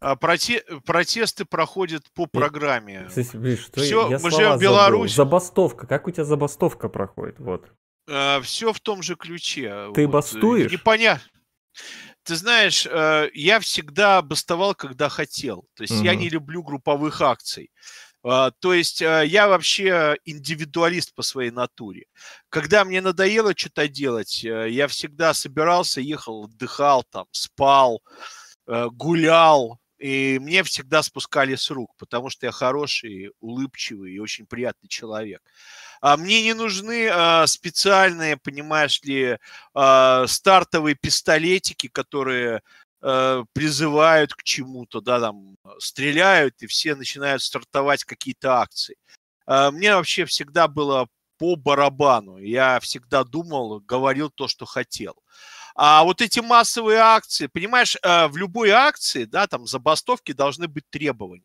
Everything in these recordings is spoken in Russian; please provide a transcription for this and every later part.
А, проте... Протесты проходят по э, программе. что Все, я мы живем в Беларуси. Забастовка. Как у тебя забастовка проходит? Вот. А, все в том же ключе. Ты вот. Э, бастуешь? Непонятно. Ты знаешь, э, я всегда бастовал, когда хотел. То есть угу. я не люблю групповых акций. А, то есть я вообще индивидуалист по своей натуре. Когда мне надоело что-то делать, я всегда собирался, ехал, отдыхал, там, спал, гулял, и мне всегда спускали с рук, потому что я хороший, улыбчивый и очень приятный человек. А мне не нужны а, специальные, понимаешь ли, а, стартовые пистолетики, которые а, призывают к чему-то, да, там стреляют, и все начинают стартовать какие-то акции. А, мне вообще всегда было по барабану. Я всегда думал, говорил то, что хотел. А вот эти массовые акции, понимаешь, э, в любой акции, да, там забастовки должны быть требования.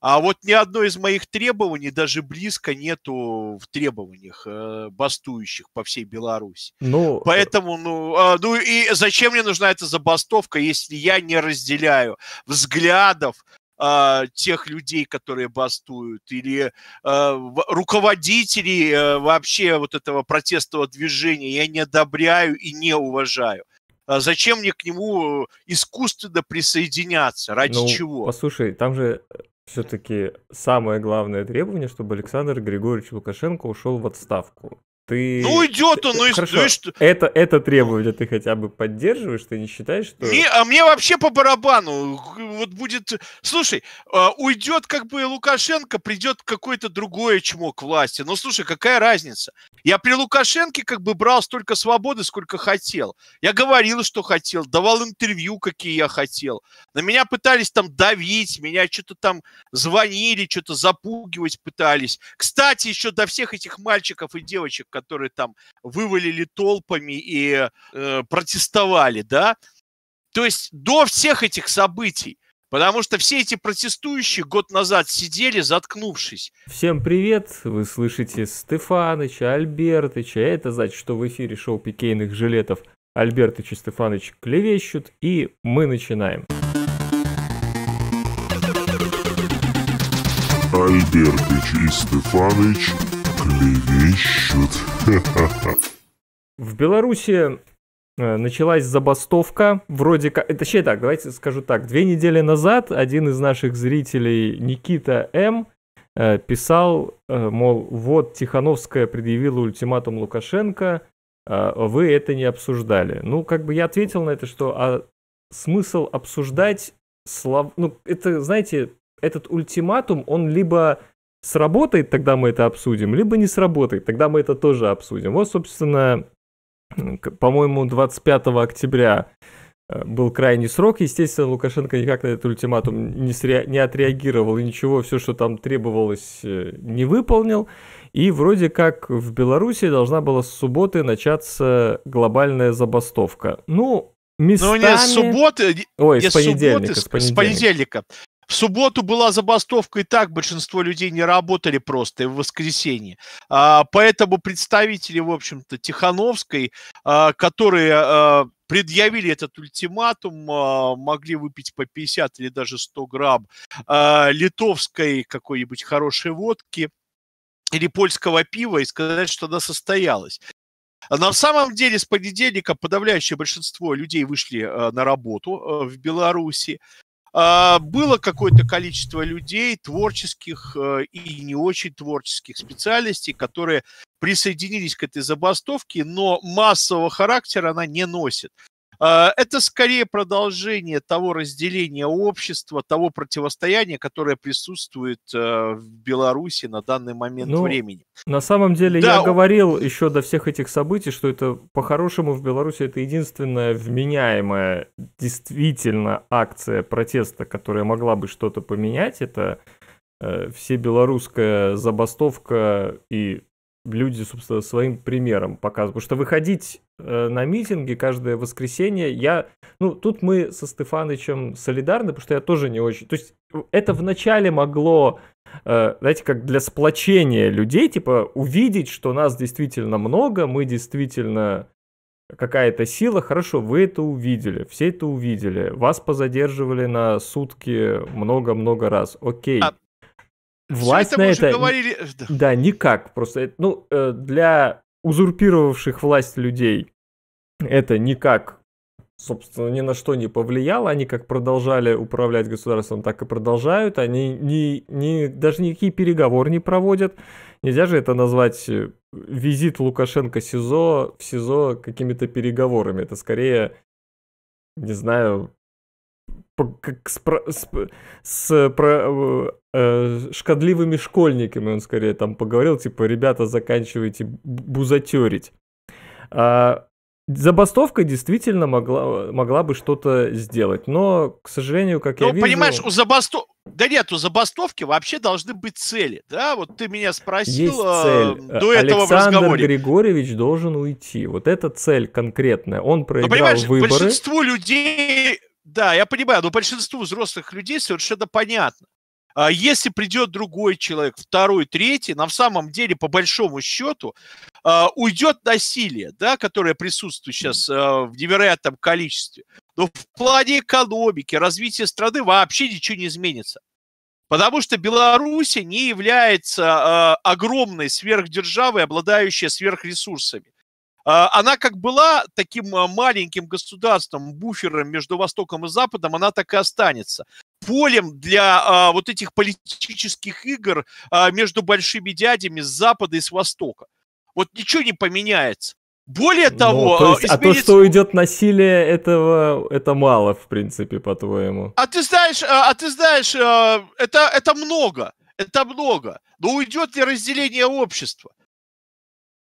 А вот ни одно из моих требований даже близко нету в требованиях э, бастующих по всей Беларуси. Ну, э, Поэтому, ну, а, ну и зачем мне нужна эта забастовка, если я не разделяю взглядов, э, тех людей, которые бастуют, или э, руководителей э, вообще вот этого протестного движения я не одобряю и не уважаю. А зачем мне к нему э, искусственно присоединяться? Ради ну, чего? Послушай, там же э, все-таки самое главное требование, чтобы Александр Григорьевич Лукашенко ушел в отставку. Ты... Ну уйдет он, ну и, ну и что? Это, это требование ты хотя бы поддерживаешь, ты не считаешь, что... Не, а мне вообще по барабану. Вот будет... Слушай, а, уйдет как бы Лукашенко, придет какой-то другой чмо к власти. Ну слушай, какая разница? Я при Лукашенке как бы брал столько свободы, сколько хотел. Я говорил, что хотел, давал интервью, какие я хотел. На меня пытались там давить, меня что-то там звонили, что-то запугивать пытались. Кстати, еще до всех этих мальчиков и девочек, которые там вывалили толпами и э, протестовали, да. То есть до всех этих событий, потому что все эти протестующие год назад сидели, заткнувшись. Всем привет, вы слышите Стефаныча, Альбертыча, а это значит, что в эфире шоу пикейных жилетов Альбертыч и Стефаныч клевещут, и мы начинаем. Альбертыч и Стефаныч клевещут. В Беларуси э, началась забастовка, вроде как, э, точнее так, давайте скажу так, две недели назад один из наших зрителей, Никита М., э, писал, мол, вот Тихановская предъявила ультиматум Лукашенко, вы это не обсуждали. Ну, как бы я ответил на это, что а смысл обсуждать слов... Ну, это, знаете, этот ультиматум, он либо сработает, тогда мы это обсудим, либо не сработает, тогда мы это тоже обсудим. Вот, собственно, по-моему, 25 октября э, был крайний срок. Естественно, Лукашенко никак на этот ультиматум не, сре- не отреагировал и ничего, все, что там требовалось, э, не выполнил. И вроде как в Беларуси должна была с субботы начаться глобальная забастовка. Ну, ну местами... Но не с субботы, Ой, не с, с субботы, с понедельника. С понедельника. В субботу была забастовка, и так большинство людей не работали просто и в воскресенье. А, поэтому представители, в общем-то, Тихановской, а, которые а, предъявили этот ультиматум, могли выпить по 50 или даже 100 грамм литовской какой-нибудь хорошей водки или польского пива и сказать, что она состоялась. На самом деле с понедельника подавляющее большинство людей вышли на работу в Беларуси. А, было какое-то количество людей, творческих э, и не очень творческих специальностей, которые присоединились к этой забастовке, но массового характера она не носит. А, это скорее продолжение того разделения общества, того противостояния, которое присутствует э, в Беларуси на данный момент ну, времени. На самом деле, да, я говорил еще до всех этих событий, что это по-хорошему в Беларуси это единственная вменяемая действительно акция протеста, которая могла бы что-то поменять. Это э, все белорусская забастовка и люди, собственно, своим примером показывают. Потому что выходить э, на митинги каждое воскресенье, я... Ну, тут мы со Стефанычем солидарны, потому что я тоже не очень... То есть э, это вначале могло, э, знаете, как для сплочения людей, типа, увидеть, что нас действительно много, мы действительно какая-то сила, хорошо, вы это увидели, все это увидели, вас позадерживали на сутки много-много раз, окей. А, Власть это на это... Говорили... Да, никак. Просто, ну, э, для узурпировавших власть людей это никак, собственно, ни на что не повлияло. Они как продолжали управлять государством, так и продолжают. Они ни, ни, даже никакие переговоры не проводят. Нельзя же это назвать э, визит Лукашенко СИЗО в СИЗО какими-то переговорами. Это скорее, не знаю, как с, про, с, с про, э, шкодливыми школьниками он скорее там поговорил, типа, ребята, заканчивайте бузатерить. А, забастовка действительно могла, могла бы что-то сделать, но, к сожалению, как ну, я вижу... понимаешь, у забастовки... Да нет, у забастовки вообще должны быть цели, да? Вот ты меня спросил Есть цель. Э, до Александр этого в разговоре. Григорьевич должен уйти. Вот эта цель конкретная. Он ну, проиграл Но, понимаешь, выборы. большинству людей да, я понимаю, но большинству взрослых людей совершенно понятно. А если придет другой человек, второй, третий, на самом деле, по большому счету, а, уйдет насилие, да, которое присутствует сейчас а, в невероятном количестве. Но в плане экономики, развития страны вообще ничего не изменится. Потому что Беларусь не является огромной сверхдержавой, обладающей сверхресурсами. А, она как была таким а, маленьким государством, буфером между Востоком и Западом, она так и останется полем для а, вот этих политических игр а, между большими дядями с Запада и с Востока. Вот ничего не поменяется. Более ну, того, ну, то а, есть, изменится... а то, что уйдет насилие, этого это мало, в принципе, по-твоему. А ты знаешь, а ты знаешь, это это много, это много. Но уйдет ли разделение общества?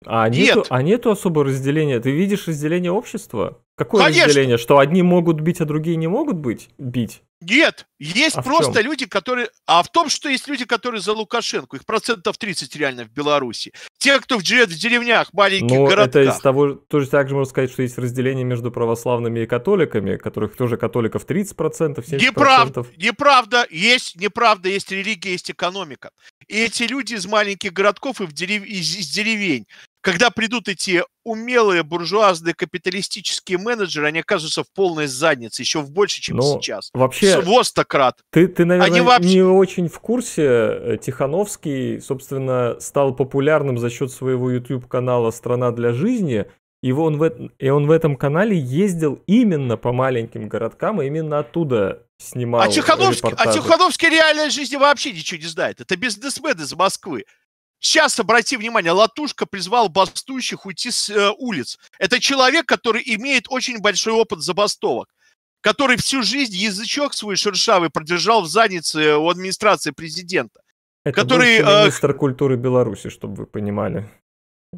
А нету, Нет. а нету особого разделения. Ты видишь разделение общества? Какое Конечно. разделение, что одни могут бить, а другие не могут быть бить? Нет, есть а просто люди, которые... А в том, что есть люди, которые за Лукашенко, их процентов 30 реально в Беларуси. Те, кто в, в деревнях, маленьких Но городках. это из того... Тоже так же можно сказать, что есть разделение между православными и католиками, которых тоже католиков 30%, 70%. Неправда, неправда, есть, неправда, есть религия, есть экономика. И эти люди из маленьких городков и в дерев... из, из деревень, когда придут эти умелые буржуазные капиталистические менеджеры, они окажутся в полной заднице, еще в больше, чем ну, сейчас. Вообще, Востократ. Ты, ты наверное, они вообще... не очень в курсе. Э, Тихановский, собственно, стал популярным за счет своего YouTube-канала «Страна для жизни», его он в, и он в этом канале ездил именно по маленьким городкам, и а именно оттуда снимал а Тихановский, а репортажи. А Чехановский реальной жизни вообще ничего не знает. Это бизнесмен из Москвы. Сейчас, обрати внимание, Латушка призвал бастующих уйти с э, улиц. Это человек, который имеет очень большой опыт забастовок, который всю жизнь язычок свой шершавый продержал в заднице у администрации президента. Это который, э, министр э, культуры Беларуси, чтобы вы понимали.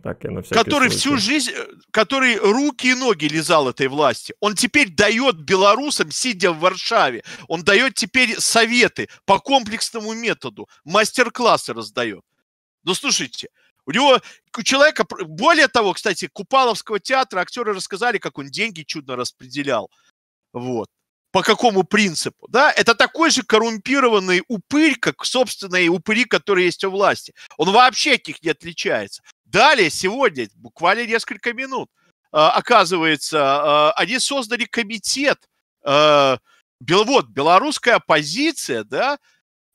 Так, я на который случай. всю жизнь, э, который руки и ноги лизал этой власти. Он теперь дает белорусам, сидя в Варшаве, он дает теперь советы по комплексному методу, мастер-классы раздает. Ну, слушайте, у него, у человека, более того, кстати, Купаловского театра актеры рассказали, как он деньги чудно распределял. Вот. По какому принципу, да? Это такой же коррумпированный упырь, как собственные упыри, которые есть у власти. Он вообще от них не отличается. Далее, сегодня, буквально несколько минут, а, оказывается, а, они создали комитет, а, вот, белорусская оппозиция, да,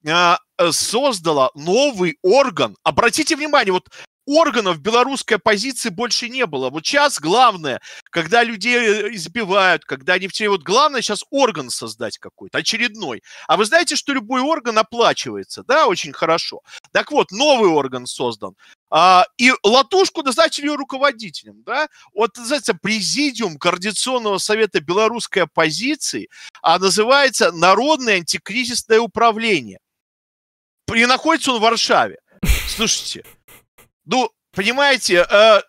а, э, создала новый орган. Обратите внимание, вот органов белорусской оппозиции больше не было. Вот сейчас главное, когда людей э, избивают, когда они все... Вот главное сейчас орган создать какой-то, очередной. А вы знаете, что любой орган оплачивается, да, очень хорошо. Так вот, новый орган создан. А, и Латушку назначили ее руководителем, да. Вот, называется, президиум Координационного совета белорусской оппозиции, а называется Народное антикризисное управление – и находится он в Варшаве. Слушайте, ну, понимаете, э,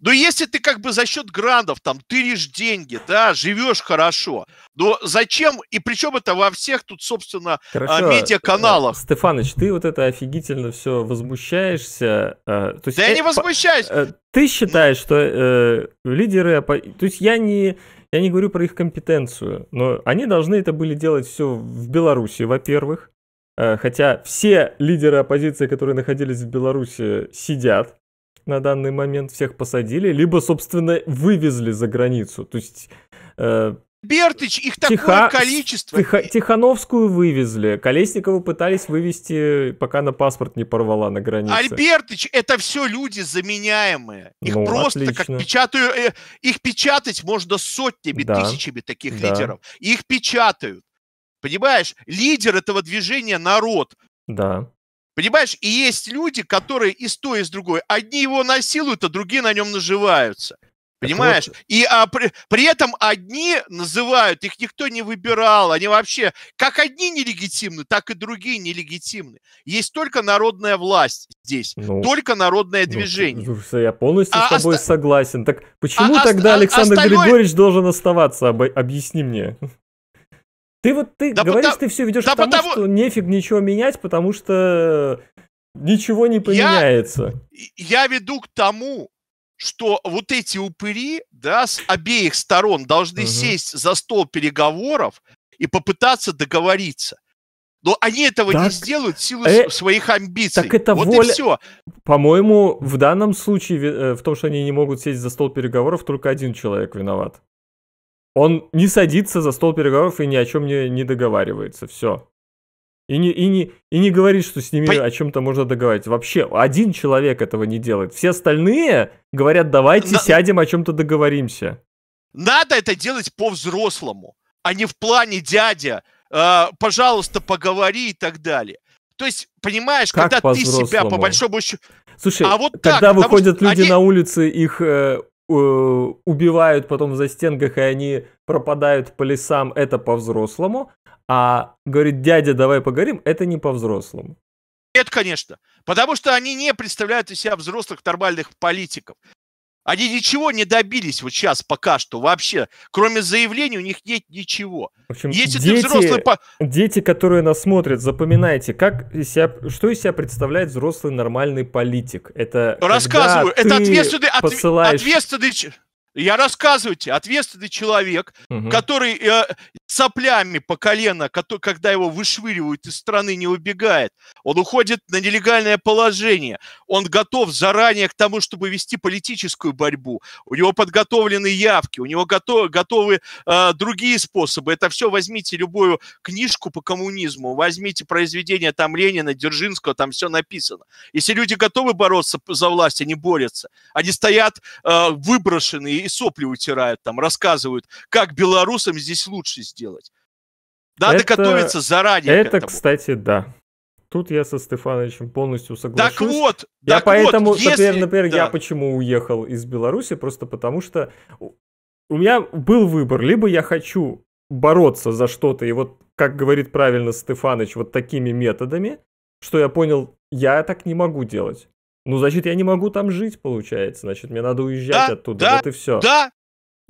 ну, если ты как бы за счет грандов, там, тыришь деньги, да, живешь хорошо, но ну, зачем, и причем это во всех тут, собственно, э, Хорошо. Э, медиаканалах. Стефаныч, ты вот это офигительно все возмущаешься. Э, то есть, да я не возмущаюсь. Ты считаешь, что э, лидеры... То есть я не... Я не говорю про их компетенцию, но они должны это были делать все в Беларуси, во-первых. Э, хотя все лидеры оппозиции, которые находились в Беларуси, сидят на данный момент, всех посадили, либо, собственно, вывезли за границу. То есть... Э, Бертыч, их такое количество. Тихо... Тихановскую вывезли, Колесникову пытались вывести, пока на паспорт не порвала на границе. Альбертыч, это все люди заменяемые. Их ну, просто, отлично. как печатаю, э, их печатать можно сотнями, да. тысячами таких да. лидеров. Их печатают. Понимаешь, лидер этого движения народ. Да. Понимаешь, и есть люди, которые и с той, и с другой. Одни его насилуют, а другие на нем наживаются. Понимаешь? Вот. И а, при, при этом одни называют, их никто не выбирал, они вообще, как одни нелегитимны, так и другие нелегитимны. Есть только народная власть здесь, ну, только народное ну, движение. Ну, я полностью а с тобой оста... согласен. Так почему а, тогда а, Александр остальное... Григорьевич должен оставаться? Об... Объясни мне. Ты вот ты да говоришь, потому, ты все ведешь да к тому, потому... что нефиг ничего менять, потому что ничего не поменяется. Я, я веду к тому, что вот эти упыри, да, с обеих сторон должны угу. сесть за стол переговоров и попытаться договориться. Но они этого так, не сделают в силу э, своих амбиций. Так это вот воля... и все. По-моему, в данном случае, э, в том, что они не могут сесть за стол переговоров, только один человек виноват. Он не садится за стол переговоров и ни о чем не, не договаривается. Все. И не, и, не, и не говорит, что с ними По... о чем-то можно договариваться. Вообще, один человек этого не делает. Все остальные говорят, давайте На... сядем, о чем-то договоримся. Надо это делать по-взрослому, а не в плане дядя, э, пожалуйста, поговори и так далее. То есть, понимаешь, как когда ты себя по большому счету... Слушай, а вот когда так, выходят люди они... на улицы, их э, Э, убивают потом в застенках, и они пропадают по лесам, это по-взрослому. А говорит, дядя, давай поговорим, это не по-взрослому. Нет, конечно. Потому что они не представляют из себя взрослых нормальных политиков. Они ничего не добились вот сейчас пока что вообще. Кроме заявлений у них нет ничего. В общем, Если дети, ты взрослый... дети, которые нас смотрят, запоминайте, как из себя, что из себя представляет взрослый нормальный политик. Это Рассказываю, это ответственный, посылаешь... ответственный... Я рассказываю тебе, ответственный человек, угу. который э, соплями по колено, когда его вышвыривают из страны, не убегает. Он уходит на нелегальное положение. Он готов заранее к тому, чтобы вести политическую борьбу. У него подготовлены явки, у него готов, готовы э, другие способы. Это все возьмите любую книжку по коммунизму, возьмите произведение там Ленина, Дзержинского, там все написано. Если люди готовы бороться за власть, они борются. Они стоят э, выброшенные и сопли утирают там, рассказывают, как белорусам здесь лучше сделать делать. Надо это, готовиться заранее. Это, этому. кстати, да. Тут я со Стефановичем полностью согласен. Так вот, я так поэтому, вот, если... например, да. я почему уехал из Беларуси, просто потому что у меня был выбор, либо я хочу бороться за что-то, и вот, как говорит правильно Стефаныч, вот такими методами, что я понял, я так не могу делать. Ну, значит, я не могу там жить, получается. Значит, мне надо уезжать да, оттуда. Да, вот и все. Да,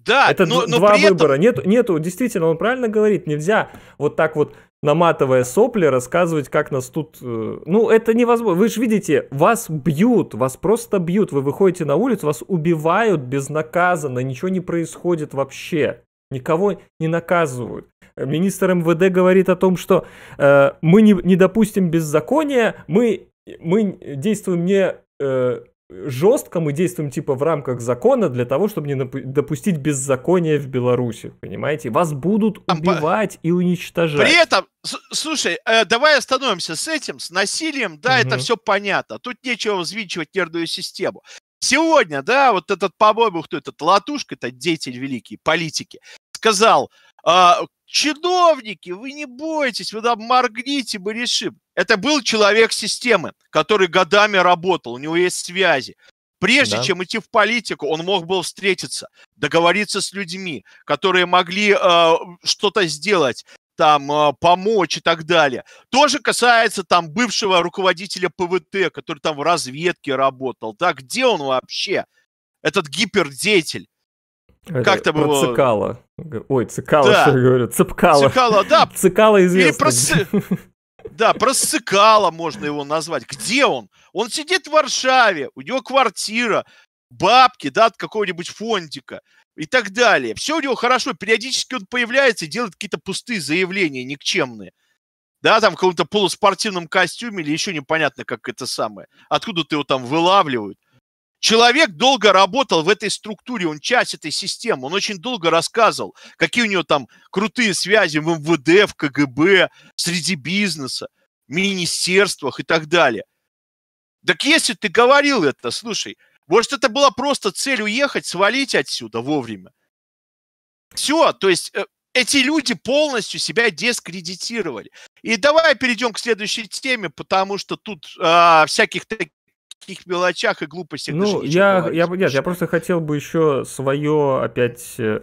да, это но, но два при выбора. Этом... Нет, нету, действительно, он правильно говорит, нельзя вот так вот наматывая сопли, рассказывать, как нас тут... Э, ну, это невозможно. Вы же видите, вас бьют, вас просто бьют. Вы выходите на улицу, вас убивают безнаказанно, ничего не происходит вообще. Никого не наказывают. Министр МВД говорит о том, что э, мы не, не допустим беззакония, мы, мы действуем не э, жестко мы действуем типа в рамках закона для того, чтобы не допустить беззакония в Беларуси, понимаете? Вас будут убивать и уничтожать. При этом, слушай, э, давай остановимся с этим, с насилием, да, угу. это все понятно. Тут нечего взвинчивать нервную систему. Сегодня, да, вот этот, по-моему, кто этот, Латушка, это деятель великий, политики, сказал, э, чиновники, вы не бойтесь, вы там моргните, мы решим. Это был человек системы, который годами работал, у него есть связи. Прежде да. чем идти в политику, он мог был встретиться, договориться с людьми, которые могли э, что-то сделать, там э, помочь и так далее. Тоже касается там бывшего руководителя ПВТ, который там в разведке работал. Да, где он вообще? Этот гипердеятель. как то было Цикало. Ой, Цикало, да. что я говорю? Цепкало. Цикало, да. Цикало известно. про... Да, просыкало можно его назвать. Где он? Он сидит в Варшаве, у него квартира, бабки, да, от какого-нибудь фондика и так далее. Все у него хорошо, периодически он появляется и делает какие-то пустые заявления никчемные. Да, там в каком-то полуспортивном костюме или еще непонятно, как это самое. Откуда ты его там вылавливают. Человек долго работал в этой структуре, он часть этой системы, он очень долго рассказывал, какие у него там крутые связи в МВД, в КГБ, среди бизнеса, в министерствах и так далее. Так если ты говорил это, слушай, может, это была просто цель уехать, свалить отсюда вовремя. Все, то есть э, эти люди полностью себя дискредитировали. И давай перейдем к следующей теме, потому что тут а, всяких таких таких мелочах и глупостях. Ну, я, я, нет, я просто хотел бы еще свое опять э,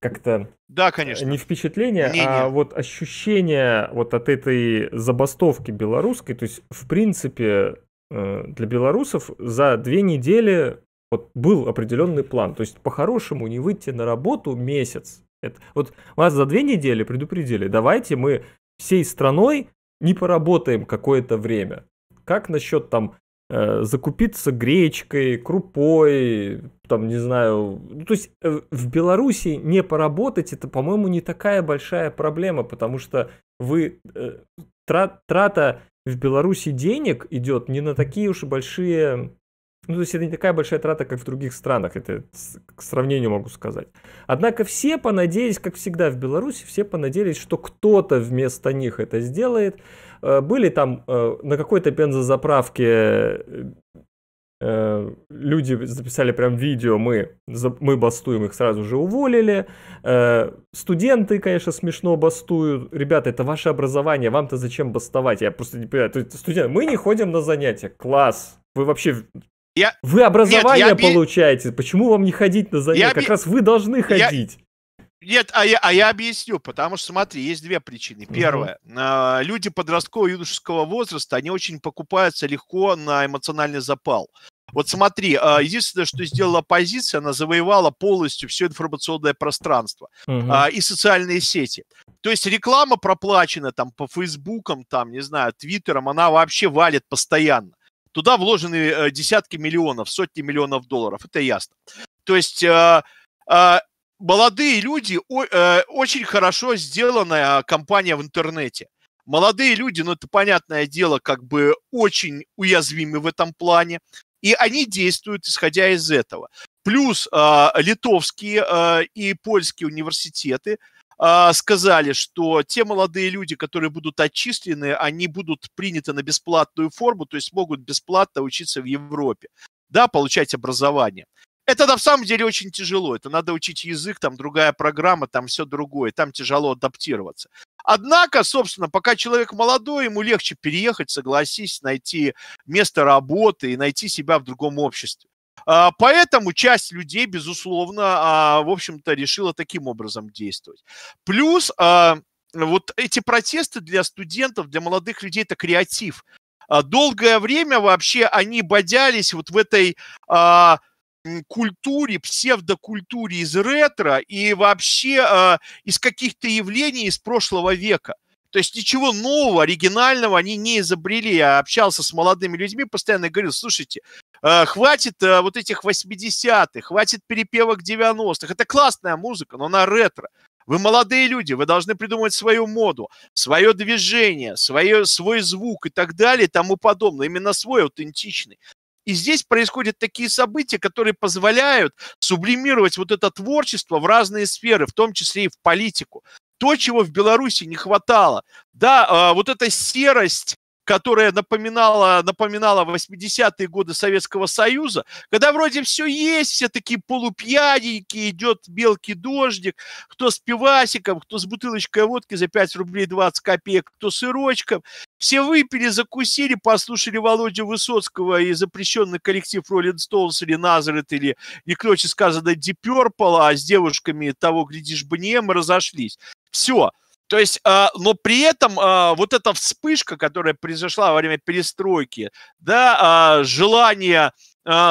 как-то да, э, конечно. Не впечатление, а Мнение. а вот ощущение вот от этой забастовки белорусской. То есть, в принципе, э, для белорусов за две недели вот был определенный план. То есть, по-хорошему, не выйти на работу месяц. Это, вот вас за две недели предупредили, давайте мы всей страной не поработаем какое-то время. Как насчет там Э, закупиться гречкой, крупой, там, не знаю. Ну, то есть э, в Беларуси не поработать, это, по-моему, не такая большая проблема, потому что вы э, трат, трата в Беларуси денег идет не на такие уж и большие ну, то есть это не такая большая трата, как в других странах, это к сравнению могу сказать. Однако все понадеялись, как всегда в Беларуси, все понадеялись, что кто-то вместо них это сделает. Э, были там э, на какой-то бензозаправке э, люди записали прям видео, мы, мы бастуем, их сразу же уволили. Студенты, конечно, смешно бастуют. Ребята, это ваше образование, вам-то зачем бастовать? Я просто не понимаю. Студенты, мы не ходим на занятия. Класс! Вы вообще я... Вы образование Нет, я... получаете. Почему вам не ходить на занятия? Я... Как раз вы должны ходить. Я... Нет, а я, а я объясню, потому что, смотри, есть две причины. Первое, а, люди подросткового юношеского возраста, они очень покупаются легко на эмоциональный запал. Вот смотри, а, единственное, что сделала оппозиция, она завоевала полностью все информационное пространство Uh-huh. и социальные сети. То есть реклама проплачена там по фейсбукам, там, не знаю, твиттерам, она вообще валит постоянно. Туда вложены э, десятки миллионов, сотни миллионов долларов, это ясно. То есть а, а, молодые люди, э, очень хорошо сделанная компания в интернете. Молодые люди, ну это понятное дело, как бы очень уязвимы в этом плане, и они действуют исходя из этого. Плюс а, литовские и польские университеты – а, сказали, что те молодые люди, которые будут отчислены, они будут приняты на бесплатную форму, то есть могут бесплатно учиться в Европе, да, получать образование. Это на самом деле очень тяжело. Это надо учить язык, там другая программа, там все другое, там тяжело адаптироваться. Однако, собственно, пока человек молодой, ему легче переехать, согласись, найти место работы и найти себя в другом обществе. А, поэтому часть людей, безусловно, а, в общем-то, решила таким образом действовать. Плюс а, вот эти протесты для студентов, для молодых людей – это креатив. Долгое время вообще они бодялись вот в этой культуре, псевдокультуре из ретро и вообще э, из каких-то явлений из прошлого века – то есть ничего нового, оригинального они не изобрели. Я общался с молодыми людьми, постоянно говорил, слушайте, э, хватит э, вот этих 80-х, хватит перепевок 90-х. Это классная музыка, но она ретро. Вы молодые люди, вы должны придумать свою моду, свое движение, свое, свой звук и так далее и тому подобное. Именно свой, аутентичный. И здесь происходят такие события, которые позволяют сублимировать вот это творчество в разные сферы, в том числе и в политику то, чего в Беларуси не хватало. Да, а, вот эта серость которая напоминала, напоминала 80-е годы Советского Союза, когда вроде все есть, все такие полупьяненькие, идет белки дождик, кто с пивасиком, кто с бутылочкой водки за 5 рублей 20 копеек, кто сырочком. Все выпили, закусили, послушали Володю Высоцкого и запрещенный коллектив Роллин Стоунс или Назарет, или не короче сказано Deep Purple, а с девушками того, глядишь бы не мы разошлись. Все, то есть, а, но при этом а, вот эта вспышка, которая произошла во время перестройки, да, а, желание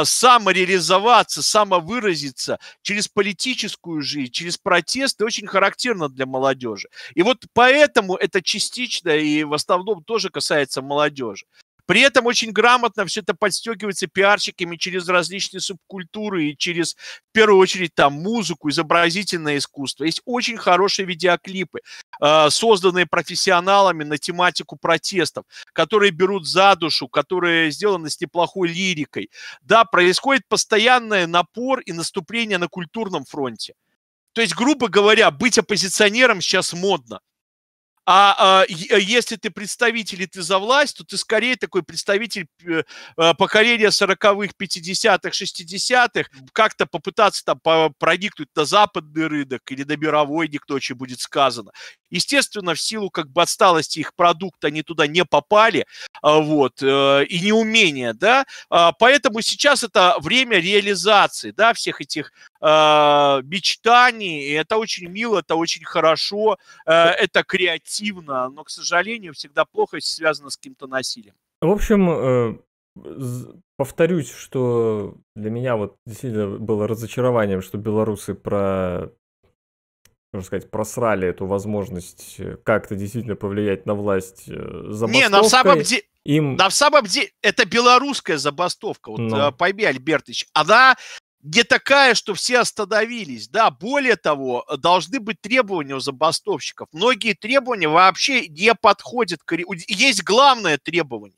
самореализоваться, самовыразиться через политическую жизнь, через протесты очень характерно для молодежи. И вот поэтому это частично и в основном тоже касается молодежи. При этом очень грамотно все это подстегивается пиарщиками через различные субкультуры и через, в первую очередь, там музыку, изобразительное искусство. Есть очень хорошие видеоклипы, э, созданные профессионалами на тематику протестов, которые берут за душу, которые сделаны с неплохой лирикой. Да, происходит постоянный напор и наступление на культурном фронте. То есть, грубо говоря, быть оппозиционером сейчас модно. А, а, а если ты представитель и ты за власть, то ты скорее такой представитель э, а, поколения 40-х, 50-х, 60-х, как-то попытаться там проникнуть на западный рынок или на мировой, никто очень будет сказано. Естественно, в силу как бы отсталости их продукта они туда не попали, а, вот, э, и неумения, да, а, поэтому сейчас это время реализации, да, всех этих а, мечтаний, это очень мило, это очень хорошо, э, это креативно, но, к сожалению, всегда плохо связано с каким-то насилием. В общем, э, повторюсь, что для меня вот действительно было разочарованием, что белорусы про можно сказать, просрали эту возможность э, как-то действительно повлиять на власть забастовкой. Э, не, на самом деле... Им... На самом деле, это белорусская забастовка, вот Но. Ну. Э, пойми, Альбертович, она не такая, что все остановились. Да, более того, должны быть требования у забастовщиков. Многие требования вообще не подходят. К... Есть главное требование.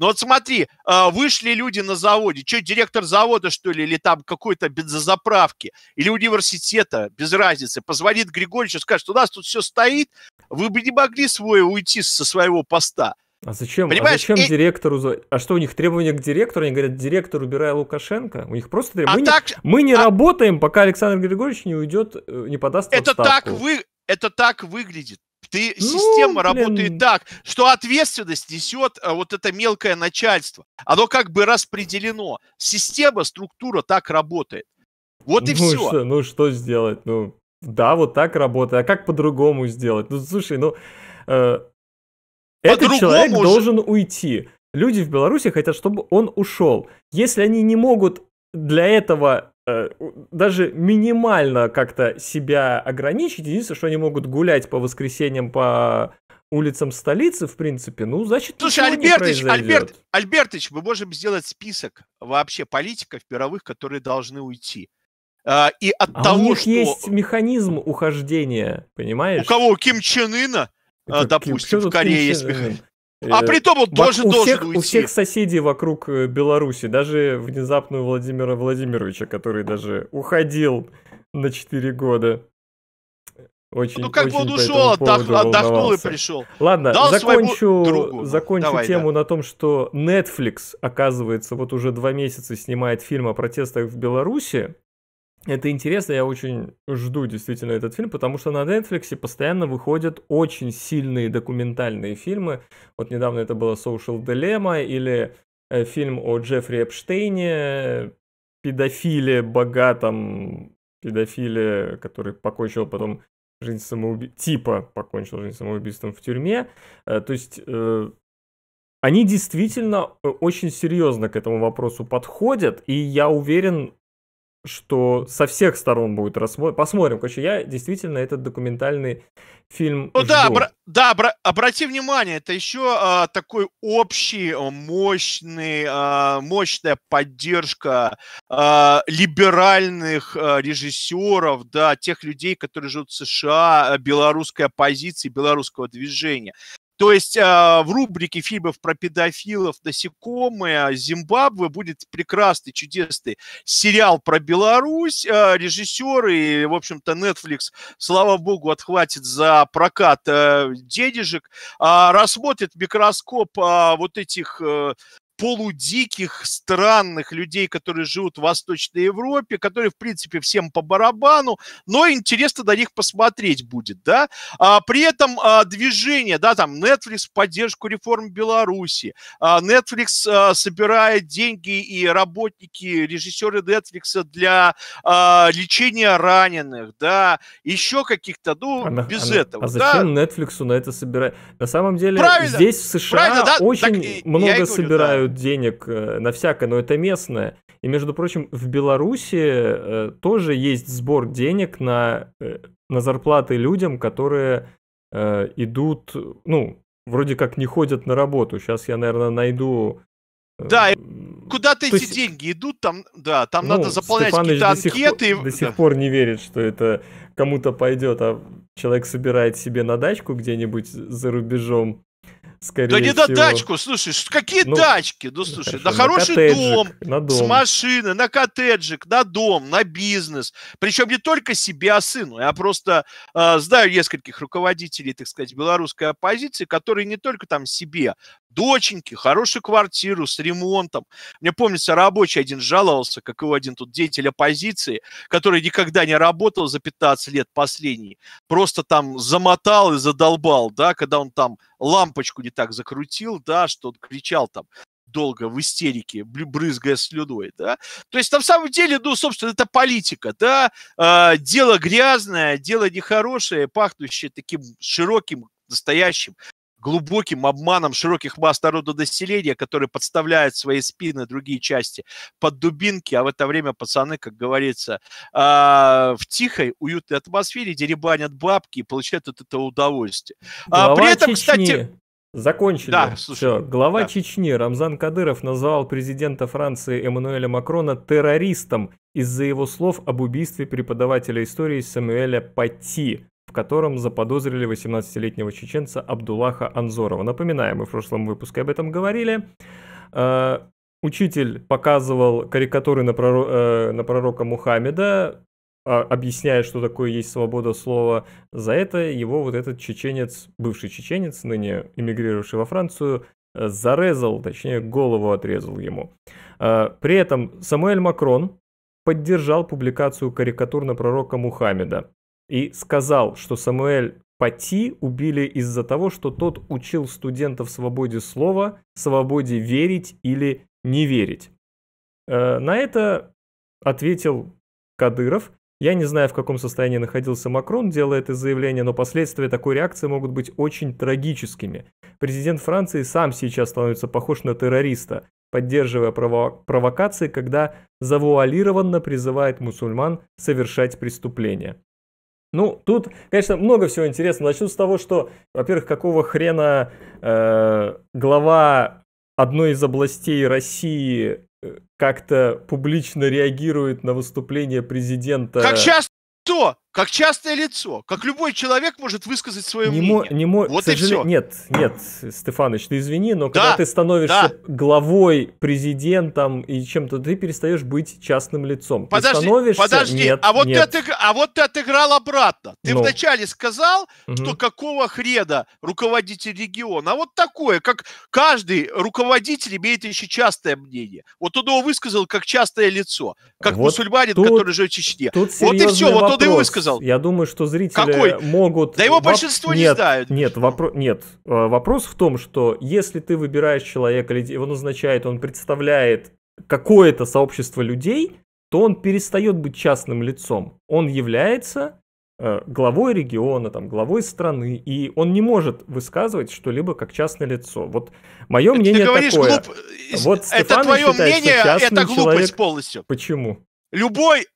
Но ну, вот смотри, а, вышли люди на заводе, что, директор завода, что ли, или там какой-то бензозаправки, или университета, без разницы, позвонит Григорьевичу, скажет, у нас тут все стоит, вы бы не могли свое уйти со своего поста. А зачем, а Понимаешь, а зачем и... Э, директору? А что у них требования к директору? Они говорят, директор, убирай Лукашенко. У них просто требования. А мы, так... не, мы не а... работаем, пока Александр Григорьевич не уйдет, э, не подаст это отставку. Так вы... Это так выглядит. Ты, ну, система блин. работает так, что ответственность несет э, вот это мелкое начальство. Оно как бы распределено. Система, структура так работает. Вот и ну, все. Что, ну что сделать? Ну да, вот так работает. А как по-другому сделать? Ну слушай, ну э, этот человек уже... должен уйти. Люди в Беларуси хотят, чтобы он ушел. Если они не могут для этого Э, даже минимально как-то себя ограничить. Единственное, что они могут гулять по воскресеньям по улицам столицы, в принципе, ну, значит, Слушай, Альбертыч, Альберт, Альбертыч, мы можем сделать список вообще политиков мировых, которые должны уйти. А, и от а того, у них что... есть механизм ухождения, понимаешь? У кого? У Ким Чен Ына, это, а, допустим, Ким, в Корее есть механизм. А э, при том он тоже у должен всех, уйти. У всех соседей вокруг э, Беларуси, даже внезапно у Владимира Владимировича, который даже уходил на 4 года. Очень, ну как очень бы он ушел, отдох, отдохнул и пришел. Ладно, Дал закончу, закончу Давай, тему да. на том, что Netflix, оказывается, вот уже два месяца снимает фильм о протестах в Беларуси. Это интересно, я очень жду действительно этот фильм, потому что на Netflix постоянно выходят очень сильные документальные фильмы. Вот недавно это было Social Dilemma или э, фильм о Джеффри Эпштейне, педофиле богатом, педофиле, который покончил потом жизнь самоубийством, типа покончил жизнь самоубийством в тюрьме. Э, то есть э, они действительно очень серьезно к этому вопросу подходят, и я уверен, что со всех сторон будет рассмотрен. Посмотрим. Короче, я действительно этот документальный фильм. Ну жду. да, обра- да, обра- обрати внимание, это еще а, такой общий, а, мощный, а, мощная поддержка а, либеральных а, режиссеров, да, тех людей, которые живут в США, а, белорусской оппозиции, белорусского движения. То есть а, в рубрике фильмов про педофилов «Насекомые» а, Зимбабве будет прекрасный, чудесный сериал про Беларусь. А, Режиссеры и, в общем-то, Netflix, слава богу, отхватит за прокат э, денежек. Рассмотрит микроскоп вот этих э, полудиких, странных людей, которые живут в Восточной Европе, которые, в принципе, всем по барабану, но интересно на них посмотреть будет, да. А, при этом а, движение, да, там Netflix в поддержку реформ Беларуси, а, Netflix а, собирает деньги и работники, режиссеры Netflix для а, лечения раненых, да, еще каких-то, ну, а без а, этого. А зачем да? Netflix на это собирать? На самом деле, Правильно. здесь в США да? очень так, много говорю, собирают дают денег э, на всякое, но это местное. И, между прочим, в Беларуси э, тоже есть сбор денег на, э, на зарплаты людям, которые идут, ну, вроде как не ходят на работу. Сейчас я, наверное, найду... Да, куда ты эти есть... деньги идут, там, да, там ну, надо заполнять Стефаныч какие-то анкеты. Пор, до сих пор не верит, что это кому-то пойдет, а человек собирает себе на дачку где-нибудь за рубежом скорее Да не всего. на дачку, слушай, какие ну, дачки? Ну, э, слушай, хорошо, на хороший на коттеджик, дом, на дом, с машины, на коттеджик, на дом, на бизнес. Причем не только себе, а сыну. Я просто э, знаю нескольких руководителей, так сказать, белорусской оппозиции, которые не только там себе доченьки, хорошую квартиру с ремонтом. Мне помнится, рабочий один жаловался, как его один тут деятель оппозиции, который никогда не работал за 15 лет последний, просто там замотал и задолбал, да, когда он там лампочку не так закрутил, да, что он кричал там долго в истерике, брызгая слюдой, да. То есть, на самом деле, ну, собственно, это политика, да. Э, дело грязное, дело нехорошее, пахнущее таким широким, настоящим глубоким обманом широких масс народа народонаселения, которые подставляют свои спины, другие части, под дубинки, а в это время пацаны, как говорится, а, в тихой, уютной атмосфере деребанят бабки и получают от этого удовольствие. А, Глава При этом, Чечни. кстати... Закончили. Да, слушай, Все. Глава да. Чечни Рамзан Кадыров назвал президента Франции Эммануэля Макрона террористом из-за его слов об убийстве преподавателя истории Самуэля Пати в котором заподозрили 18-летнего чеченца Абдуллаха Анзорова. Напоминаю, мы в прошлом выпуске об этом говорили. Э, учитель показывал карикатуры на, проро... Э, на пророка Мухаммеда, а, объясняя, что такое есть свобода слова. За это его вот этот чеченец, бывший чеченец, ныне эмигрировавший во Францию, э, зарезал, точнее голову отрезал ему. При этом Самуэль Макрон поддержал публикацию карикатур на пророка Мухаммеда и сказал, что Самуэль Пати убили из-за того, что тот учил студентов свободе слова, свободе верить или не верить. Э, на это ответил Кадыров. Я не знаю, в каком состоянии находился Макрон, делая это заявление, но последствия такой реакции могут быть очень трагическими. Президент Франции сам сейчас становится похож на террориста, поддерживая прово- провокации, когда завуалированно призывает мусульман совершать преступления. Ну, тут, конечно, много всего интересного. Начну с того, что, во-первых, какого хрена э, глава одной из областей России э, как-то публично реагирует на выступление президента. Как часто? Как частное лицо, как любой человек может высказать свое не мнение. Не мо... вот и все. Нет, нет, Стефаныч, ты извини, но да, когда ты становишься да. главой, президентом и чем-то, ты перестаешь быть частным лицом. Подожди, ты становишься... подожди, нет, а, вот нет. Ты отыг... а вот ты отыграл обратно. Ты ну. вначале сказал, угу. что какого хрена руководитель региона, а вот такое, как каждый руководитель имеет еще частное мнение. Вот он его высказал как частное лицо, как вот мусульманин, тут, который живет в Чечне. Тут вот и все, вопрос. вот он и высказал сказал? Я думаю, что зрители Какой? могут... Да его большинство Воп... не нет, знают. Нет, вопро... нет, э, вопрос в том, что если ты выбираешь человека, его назначает, он представляет какое-то сообщество людей, то он перестает быть частным лицом. Он является э, главой региона, там, главой страны, и он не может высказывать что-либо как частное лицо. Вот мое это мнение ты говоришь, такое. Глуп... Э, вот это Стефан твое считает, мнение, это глупость человек... полностью. Почему? Любой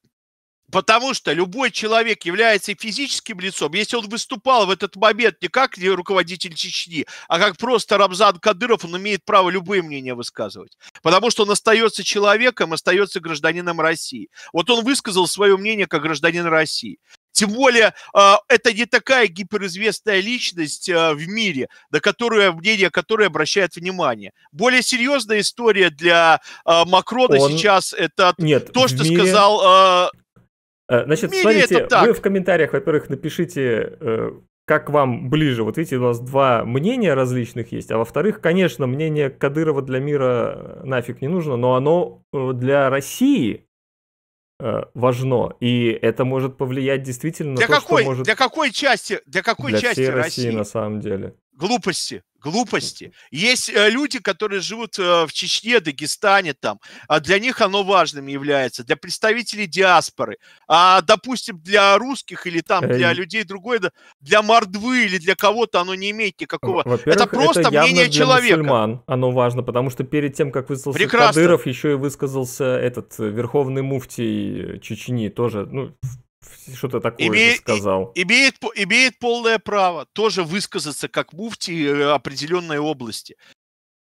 Потому что любой человек является физическим лицом. Если он выступал в этот момент не как руководитель Чечни, а как просто Рамзан Кадыров, он имеет право любые мнения высказывать. Потому что он остается человеком, остается гражданином России. Вот он высказал свое мнение как гражданин России. Тем более, а, это не такая гиперизвестная личность а, в мире, на которую мнение которой обращает внимание. Более серьезная история для а, Макрона он... сейчас это Нет, то, что мире... сказал Э, значит, в смотрите, вы в комментариях, во-первых, напишите, э, как вам ближе. Вот видите, у нас два мнения различных есть. А во-вторых, конечно, мнение Кадырова для мира э, нафиг не нужно, но оно для России важно. И это может повлиять действительно для на то, какой, что может... Для какой части, для какой для части всей России, России на самом деле? Глупости глупости. Есть э, люди, которые живут э, в Чечне, Дагестане, там, а для них оно важным является, для представителей диаспоры, а, допустим, для русских или там э, для людей другой, для мордвы или для кого-то оно не имеет никакого. Это просто это мнение для человека. Мусульман. Оно важно, потому что перед тем, как высказался Прекрасно. Кадыров, еще и высказался этот верховный муфтий Чечни, тоже, ну, что-то такое имеет, сказал. И, имеет, имеет полное право тоже высказаться как муфти э, определенной области.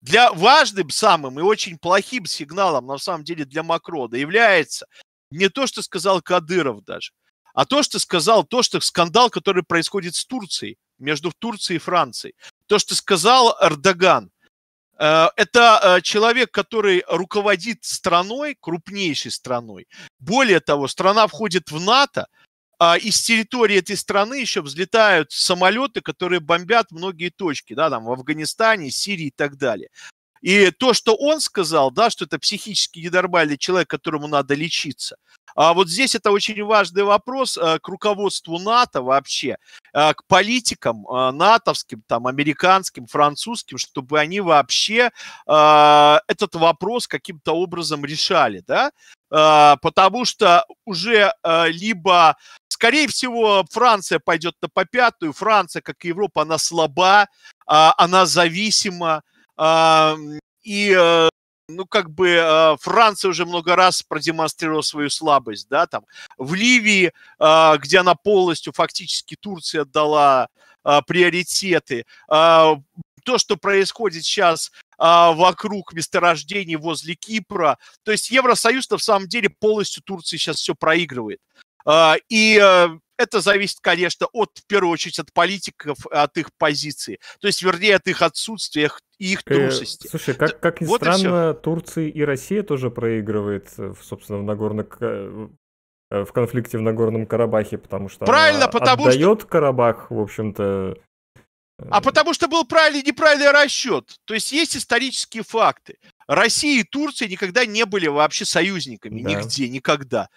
Для важным самым и очень плохим сигналом, на самом деле, для Макрона является не то, что сказал Кадыров даже, а то, что сказал, то, что скандал, который происходит с Турцией, между Турцией и Францией. То, что сказал Эрдоган. Э, это э, человек, который руководит страной, крупнейшей страной. Более того, страна входит в НАТО, а из территории этой страны еще взлетают самолеты, которые бомбят многие точки, да, там в Афганистане, Сирии и так далее. И то, что он сказал, да, что это психически ненормальный человек, которому надо лечиться, а вот здесь это очень важный вопрос э, к руководству НАТО вообще, э, к политикам э, натовским, там, американским, французским, чтобы они вообще этот вопрос каким-то образом решали, да, потому что уже либо, скорее всего, Франция пойдет на попятую. Франция, как и Европа, она слаба, а, она зависима, и э, ну, как бы а, Франция уже много раз продемонстрировала свою слабость, да, там, в Ливии, а, где она полностью фактически Турция отдала а, приоритеты, то, что происходит сейчас вокруг месторождений возле Кипра, то есть Евросоюз-то в самом деле полностью Турции сейчас все проигрывает. И э, это зависит, конечно, от, в первую очередь, от политиков, от их позиции. То есть, вернее, от их отсутствия и их э, трусости. слушай, как, как ни вот странно, и Турция и Россия тоже проигрывает, э, собственно, в Нагорно э, в конфликте в Нагорном Карабахе, потому что Правильно, потому отдает что... Карабах, в общем-то, а потому что был правильный и неправильный расчет. То есть есть исторические факты. Россия и Турция никогда не были вообще союзниками. Да. Нигде, никогда.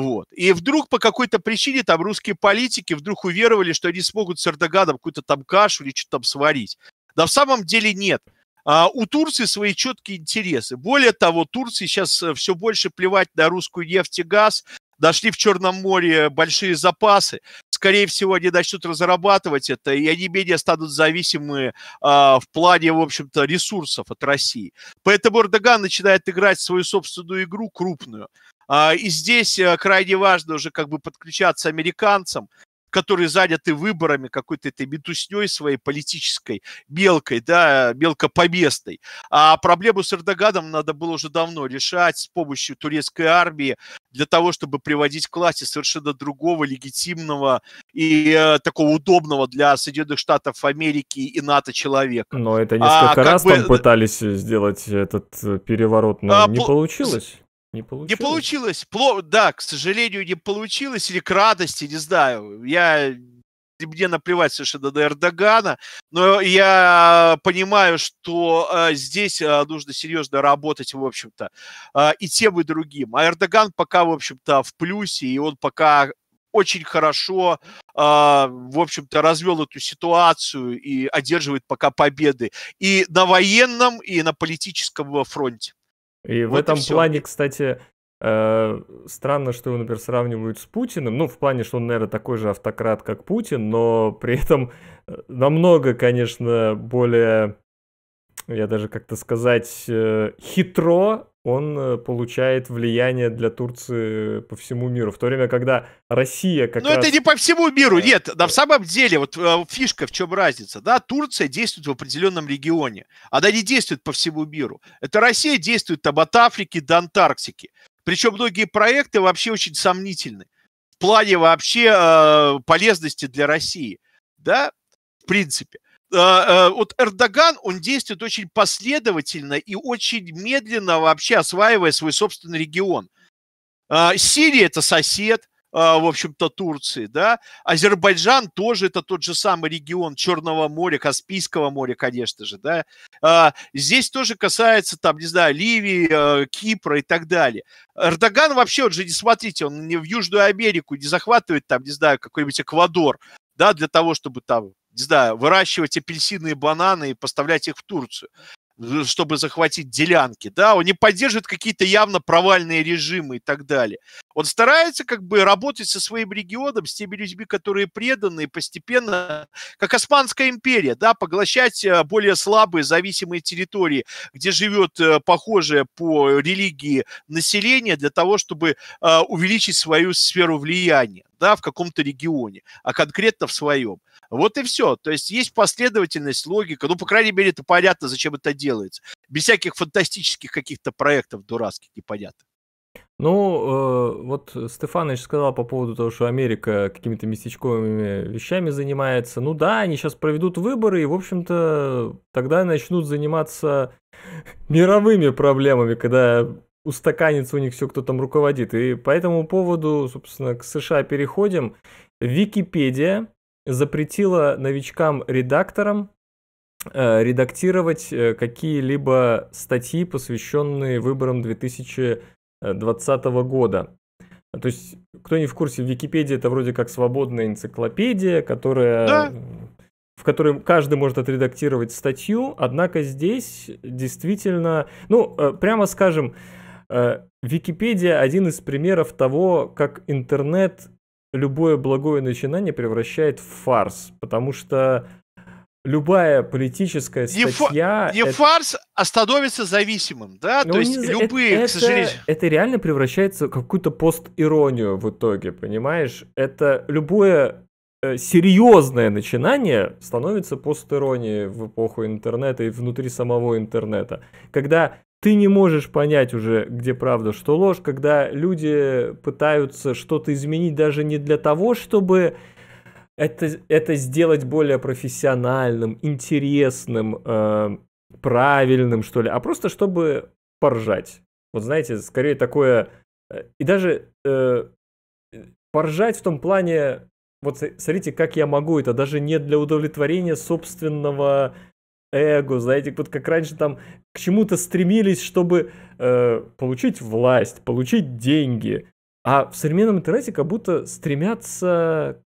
Вот. И вдруг по какой-то причине там русские политики вдруг уверовали, что они смогут с Эрдоганом какую-то там кашу или что-то там сварить. Да в самом деле нет. А у Турции свои четкие интересы. Более того, Турции сейчас э, все больше плевать на русскую нефть и газ. Дошли в Черном море большие запасы. Скорее всего, они начнут разрабатывать это, и они менее станут зависимы а, в плане, в общем-то, ресурсов от России. Поэтому Эрдоган начинает играть свою собственную игру крупную. А, и здесь э, крайне важно уже как бы подключаться американцам, которые заняты выборами какой-то этой метусней своей политической, мелкой, да, мелкопоместной. А проблему с Эрдоганом надо было уже давно решать с помощью турецкой армии для того, чтобы приводить к власти совершенно другого, легитимного и э, такого удобного для Соединенных Штатов Америки и НАТО человека. Но это а, несколько а, раз бы... там э, пытались э, сделать этот переворот, но а, не получилось. Не получилось. Не получилось. Пло... Да, к сожалению, не получилось. Или к радости, не знаю. Я мне наплевать совершенно на Эрдогана, но я понимаю, что э, здесь э, нужно серьезно работать, в общем-то, э, и тем, и другим. А Эрдоган пока, в общем-то, в плюсе, и он пока очень хорошо, э, в общем-то, развел эту ситуацию и одерживает пока победы и на военном, и на политическом э, фронте. И вот в этом и плане, кстати, э, странно, что его, например, сравнивают с Путиным. Ну, в плане, что он, наверное, такой же автократ, как Путин, но при этом э, намного, конечно, более я даже как-то сказать, э, хитро он э, получает влияние для Турции по всему миру. В то время, когда Россия как Ну, раз... это не по всему миру, нет. На самом деле, вот э, фишка в чем разница, да? Турция действует в определенном регионе. Она не действует по всему миру. Это Россия действует там от Африки до Антарктики. Причем многие проекты вообще очень сомнительны. В плане вообще э, полезности для России, да? В принципе. Э, э, вот Эрдоган, он действует очень последовательно и очень медленно вообще осваивая свой собственный регион. А, Сирия – это сосед, а, в общем-то, Турции, да. Азербайджан тоже это тот же самый регион Черного моря, Каспийского моря, конечно же, да. А, здесь тоже касается, там, не знаю, Ливии, э, Кипра и так далее. Эрдоган вообще, вот же, не смотрите, он не в Южную Америку не захватывает, там, не знаю, какой-нибудь Эквадор, да, для того, чтобы там не знаю, выращивать апельсины и бананы и поставлять их в Турцию э, чтобы захватить делянки, да, он не поддерживает какие-то явно провальные режимы и так далее. Он старается как бы работать со своим регионом, с теми людьми, которые преданы, и постепенно, как Османская империя, да, поглощать э, более слабые зависимые территории, где живет э, похожее по религии население, для того, чтобы увеличить свою сферу влияния, да, в каком-то регионе, а конкретно в своем. Вот и все. То есть есть последовательность, логика. Ну, по крайней мере, это понятно, зачем это делается. Без всяких фантастических каких-то проектов дурацких непонятных. Ну, э, вот Стефанович сказал по поводу того, что Америка какими-то местечковыми вещами занимается. Ну да, они сейчас проведут выборы и, в общем-то, тогда начнут заниматься мировыми проблемами, когда устаканится у них все, кто там руководит. И по этому поводу, собственно, к США переходим. Википедия запретила новичкам-редакторам э, редактировать э, какие-либо статьи, посвященные выборам 2020 года. То есть, кто не в курсе, Википедия это вроде как свободная энциклопедия, которая, да. в которой каждый может отредактировать статью, однако здесь действительно, ну, э, прямо скажем, Э, Википедия один из примеров того, как интернет любое благое начинание превращает в фарс, потому что любая политическая статья... Не, фа- не это... фарс, а становится зависимым, да? Ну, То есть не... любые, э, это, к сожалению... Это реально превращается в какую-то пост-иронию в итоге, понимаешь? Это любое э, серьезное начинание становится пост-иронией в эпоху интернета и внутри самого интернета. Когда ты не можешь понять уже, где правда, что ложь, когда люди пытаются что-то изменить даже не для того, чтобы это, это сделать более профессиональным, интересным, э, правильным, что ли, а просто чтобы поржать. Вот знаете, скорее такое... Э, и даже э, поржать в том плане, вот смотрите, как я могу, это даже не для удовлетворения собственного эго, знаете, вот как раньше там к чему-то стремились, чтобы э, получить власть, получить деньги. А в современном интернете как будто стремятся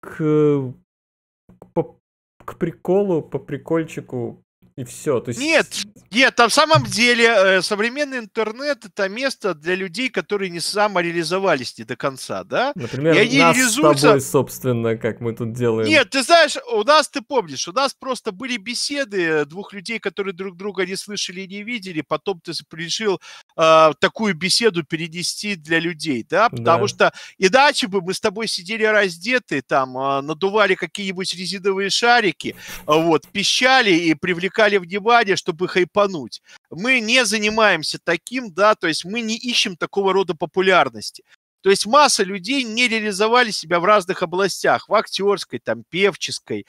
к, к, по, к приколу, по прикольчику, и все. То есть... Нет, нет, на самом деле э, современный интернет это место для людей, которые не самореализовались не до конца, да? Например, и они нас реализуются... с тобой, собственно, как мы тут делаем. Нет, ты знаешь, у нас, ты помнишь, у нас просто были беседы двух людей, которые друг друга не слышали и не видели, потом ты решил э, такую беседу перенести для людей, да? Потому да. что иначе бы мы с тобой сидели раздеты, там, э, надували какие-нибудь резиновые шарики, э, вот, пищали и привлекали искали в Неваде, чтобы хайпануть. Мы не занимаемся таким, да, то есть мы не ищем такого рода популярности. То есть масса людей не реализовали себя в разных областях, в актерской, там, певческой, э,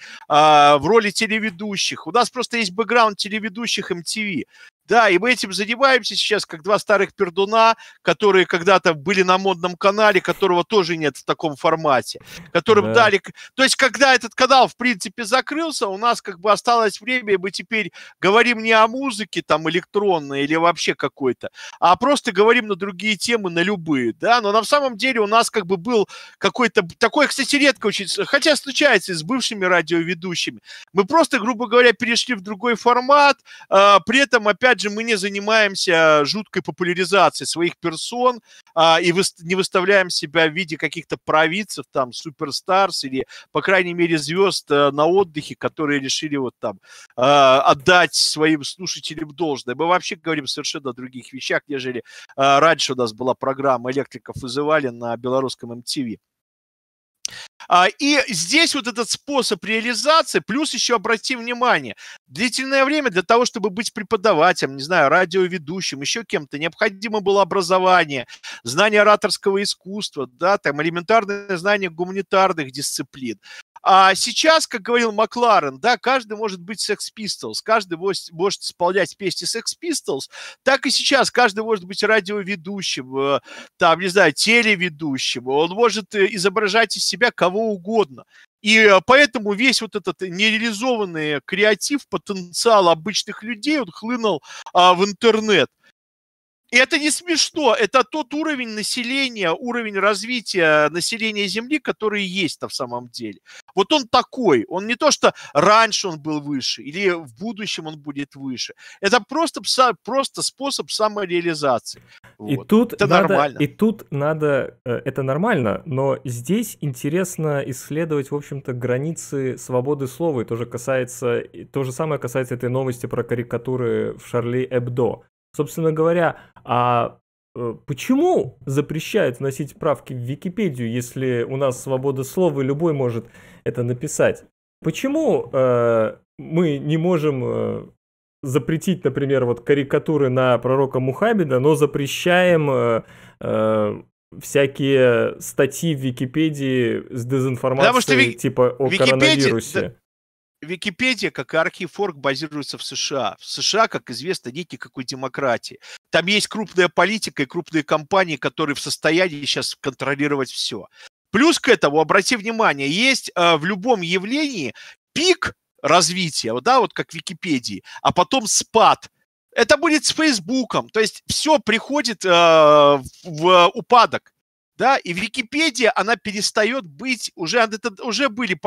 в роли телеведущих. У нас просто есть бэкграунд телеведущих MTV. Да, и мы этим занимаемся сейчас, как два старых пердуна, которые когда-то были на модном канале, которого тоже нет в таком формате, которым да. дали... То есть, когда этот канал, в принципе, закрылся, у нас как бы осталось время, и мы теперь говорим не о музыке там электронной или вообще какой-то, а просто говорим на другие темы, на любые, да, но на самом деле у нас как бы был какой-то... Такой, кстати, редко очень... Хотя случается и с бывшими радиоведущими. Мы просто, грубо говоря, перешли в другой формат, а, при этом, опять опять же, мы не занимаемся а, жуткой популяризацией своих персон а, и вы, не выставляем себя в виде каких-то провидцев, там, суперстарс или, по крайней мере, звезд а, на отдыхе, которые решили вот там а, отдать своим слушателям должное. Мы вообще говорим совершенно о других вещах, нежели а, раньше у нас была программа «Электриков вызывали» на белорусском MTV. А, и здесь вот этот способ реализации, плюс еще обрати внимание, длительное время для того, чтобы быть преподавателем, не знаю, радиоведущим, еще кем-то, необходимо было образование, знание ораторского искусства, да, там элементарное знание гуманитарных дисциплин. А сейчас, как говорил Макларен, да, каждый может быть Sex Pistols, каждый может, может исполнять песни Sex Pistols, так и сейчас каждый может быть радиоведущим, э, там, не знаю, телеведущим, он может э, изображать из себя кого угодно. И э, поэтому весь вот этот нереализованный креатив, потенциал обычных людей, он хлынул а, в интернет. И это не смешно, это тот уровень населения, уровень развития населения Земли, который есть на самом деле. Вот он такой, он не то, что раньше он был выше, или в будущем он будет выше. Это просто, просто способ самореализации. И вот. тут это надо, нормально. И тут надо, э, это нормально, но здесь интересно исследовать, в общем-то, границы свободы слова, и тоже касается, то же самое касается этой новости про карикатуры в Шарли Эбдо Собственно говоря, а э, почему запрещают вносить правки в Википедию, если у нас свобода слова и любой может это написать? Почему э, мы не можем э, запретить, например, вот карикатуры на пророка Мухаммеда, но запрещаем э, э, всякие статьи в Википедии с дезинформацией что ви... типа о Википедия... коронавирусе? Википедия, как и Архифорк, базируется в США. В США, как известно, нет никакой демократии. Там есть крупная политика и крупные компании, которые в состоянии сейчас контролировать все. Плюс к этому, обрати внимание, есть э, в любом явлении пик развития, да, вот как в Википедии, а потом спад. Это будет с Фейсбуком. То есть все приходит э, в упадок да, и Википедия, она перестает быть, уже, это, уже были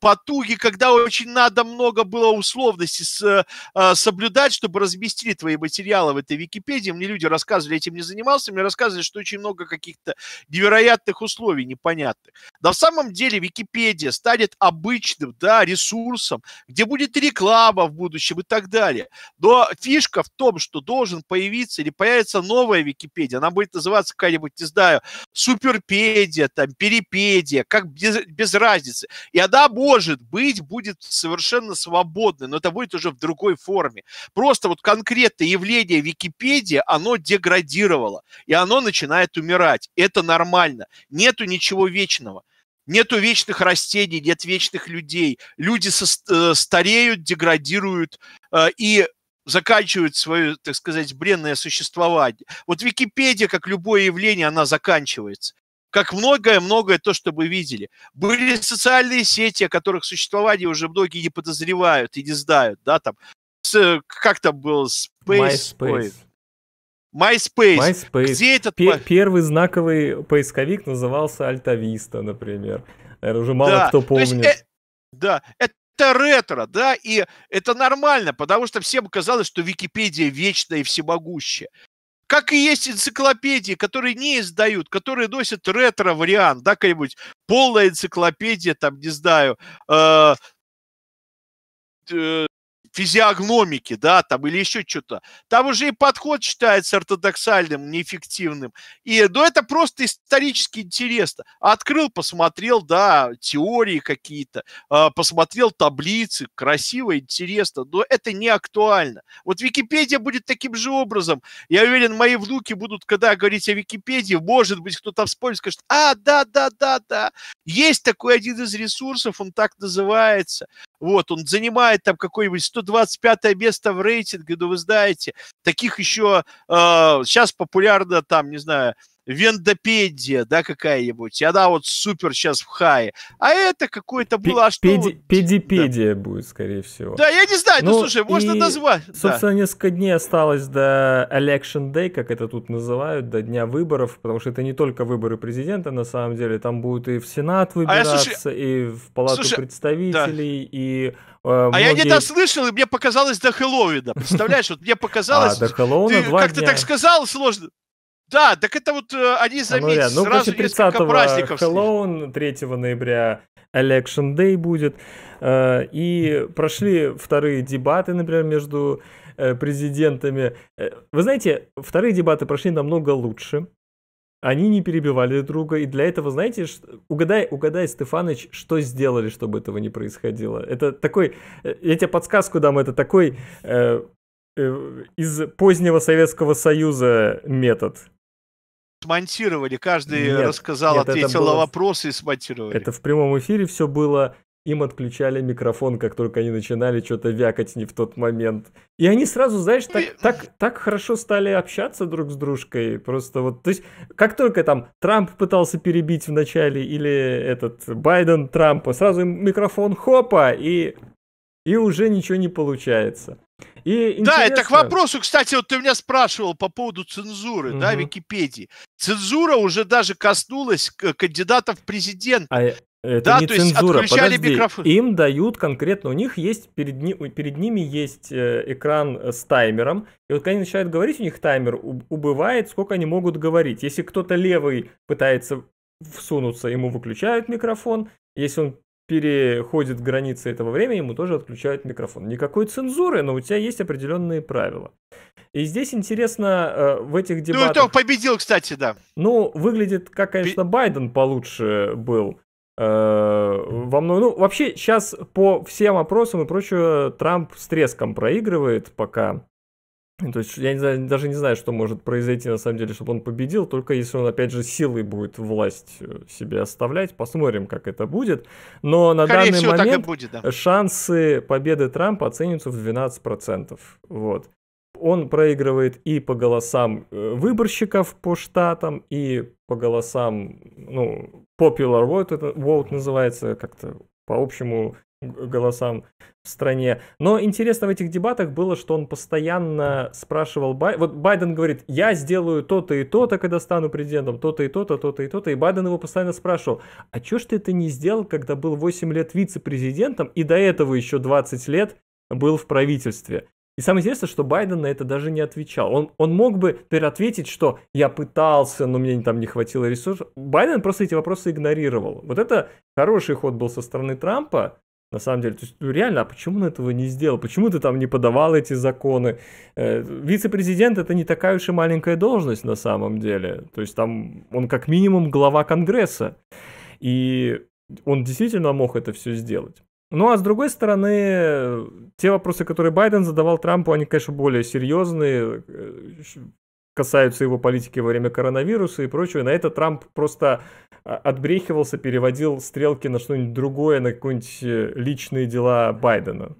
потуги, когда очень надо много было условностей с, а, соблюдать, чтобы разместили твои материалы в этой Википедии. Мне люди рассказывали, этим не занимался, мне рассказывали, что очень много каких-то невероятных условий непонятных. На самом деле Википедия станет обычным, да, ресурсом, где будет реклама в будущем и так далее. Но фишка в том, что должен появиться или появится новая Википедия, она будет называться какая-нибудь, не знаю, суперпедия, там, перипедия, как без, без разницы. И она может быть, будет совершенно свободной, но это будет уже в другой форме. Просто вот конкретное явление Википедия, оно деградировало, и оно начинает умирать. Это нормально. Нету ничего вечного. Нету вечных растений, нет вечных людей. Люди со, э, стареют, деградируют, э, и заканчивают свое, так сказать, бренное существование. Вот Википедия, как любое явление, она заканчивается. Как многое-многое то, что мы видели. Были социальные сети, о которых существование уже многие не подозревают и не знают, да, там, с, как там был, Space... MySpace. MySpace. MySpace. Где этот... Пер первый знаковый поисковик назывался Альтависта, например. Наверное, уже мало да. кто помнит. есть, э, да, это это ретро, да, и это нормально, потому что всем казалось, что Википедия вечная и всемогущая. Как и есть энциклопедии, которые не издают, которые носят ретро-вариант, да, какая-нибудь полная энциклопедия, там, не знаю, э, э, физиогномики, да, там или еще что-то. Там уже и подход считается ортодоксальным, неэффективным. И, ну, это просто исторически интересно. Открыл, посмотрел, да, теории какие-то, а, посмотрел таблицы, красиво, интересно, но это не актуально. Вот Википедия будет таким же образом. Я уверен, мои внуки будут, когда говорить о Википедии, может быть, кто-то вспомнит, скажет, а, да, да, да, да. Есть такой один из ресурсов, он так называется. Вот, он занимает там какой-нибудь 125 место в рейтинге, ну вы знаете, таких еще э, а, сейчас популярно там, не знаю, Вендопедия, да, какая-нибудь, и она вот супер сейчас в хае. А это какое-то было... А что Педипедия да. будет, скорее всего. Да, я не знаю, ну, ну слушай, можно и, назвать. Собственно, да. несколько дней осталось до Election Day, как это тут называют, до дня выборов, потому что это не только выборы президента, на самом деле, там будут и в Сенат выбираться, а я, слушай, и в Палату слушай, представителей, да. и Многие... Э, а я не дослышал, и мне показалось до Хэллоуина. Представляешь, вот мне а, показалось... А, до Хэллоуина Как ты так сказал, сложно. Да, так это вот э, они за ну, месяц ну, сразу несколько праздников. Хэллоуин, 3 ноября Election Day будет. Э, и прошли вторые дебаты, например, между э, президентами. Вы знаете, вторые дебаты прошли намного лучше. Они не перебивали друга, и для этого, знаете, угадай, угадай, Стефаныч, что сделали, чтобы этого не происходило. Это такой, я тебе подсказку дам, это такой э, э, из позднего Советского Союза метод смонтировали, каждый нет, рассказал, нет, ответил было... на вопросы и смонтировали. Это в прямом эфире все было, им отключали микрофон, как только они начинали что-то вякать не в тот момент. И они сразу, знаешь, так, и... так, так хорошо стали общаться друг с дружкой. Просто вот, то есть, как только там Трамп пытался перебить в начале или этот Байден Трампа, сразу им микрофон хопа, и, и уже ничего не получается. И да, это к вопросу, кстати, вот ты меня спрашивал по поводу цензуры, угу. да, Википедии. Цензура уже даже коснулась кандидатов в президент. А... Э, это да, не то цензура. Есть Подожди, микрофон. им дают конкретно, у них есть перед, ни, перед ними есть э, экран э, с таймером, и вот когда они начинают говорить, у них таймер убывает, сколько они могут говорить. Если кто-то левый пытается всунуться, ему выключают микрофон. Если он переходит границы этого времени, ему тоже отключают микрофон. Никакой цензуры, но у тебя есть определенные правила. И здесь интересно э, в этих дебатах... Ну, кто победил, кстати, да. Ну, выглядит, как, конечно, Байден получше был э, во многом. Ну, вообще, сейчас по всем опросам и прочее, Трамп с треском проигрывает пока то есть я не знаю, даже не знаю, что может произойти на самом деле, чтобы он победил, только если он, опять же, силой будет власть э, себе оставлять. Посмотрим, как это будет. Но на Скорее данный всего, момент будет, да. шансы победы Трампа оцениваются в 12%. Вот. Он проигрывает и по голосам э, выборщиков по штатам, и по голосам, ну, popular vote, это vote называется как-то по общему голосам в стране. Но интересно в этих дебатах было, что он постоянно спрашивал Бай... Вот Байден говорит, я сделаю то-то и то-то, когда стану президентом, то-то и то-то, то-то и то-то. И Байден его постоянно спрашивал, а чё ж ты это не сделал, когда был 8 лет вице-президентом и до этого еще 20 лет был в правительстве? И самое интересное, что Байден на это даже не отвечал. Он, он мог бы ответить, что я пытался, но мне там не хватило ресурсов. Байден просто эти вопросы игнорировал. Вот это хороший ход был со стороны Трампа, на самом деле, то есть, ну, реально, а почему он этого не сделал? Почему ты там не подавал эти законы? Э, вице-президент это не такая уж и маленькая должность на самом деле. То есть там он как минимум глава Конгресса. И он действительно мог это все сделать. Ну а с другой стороны, те вопросы, которые Байден задавал Трампу, они, конечно, более серьезные, э, касаются его политики во время коронавируса и прочего. И на это Трамп просто а, отбрехивался, переводил стрелки на что-нибудь другое, на какие-нибудь э, личные дела Байдена.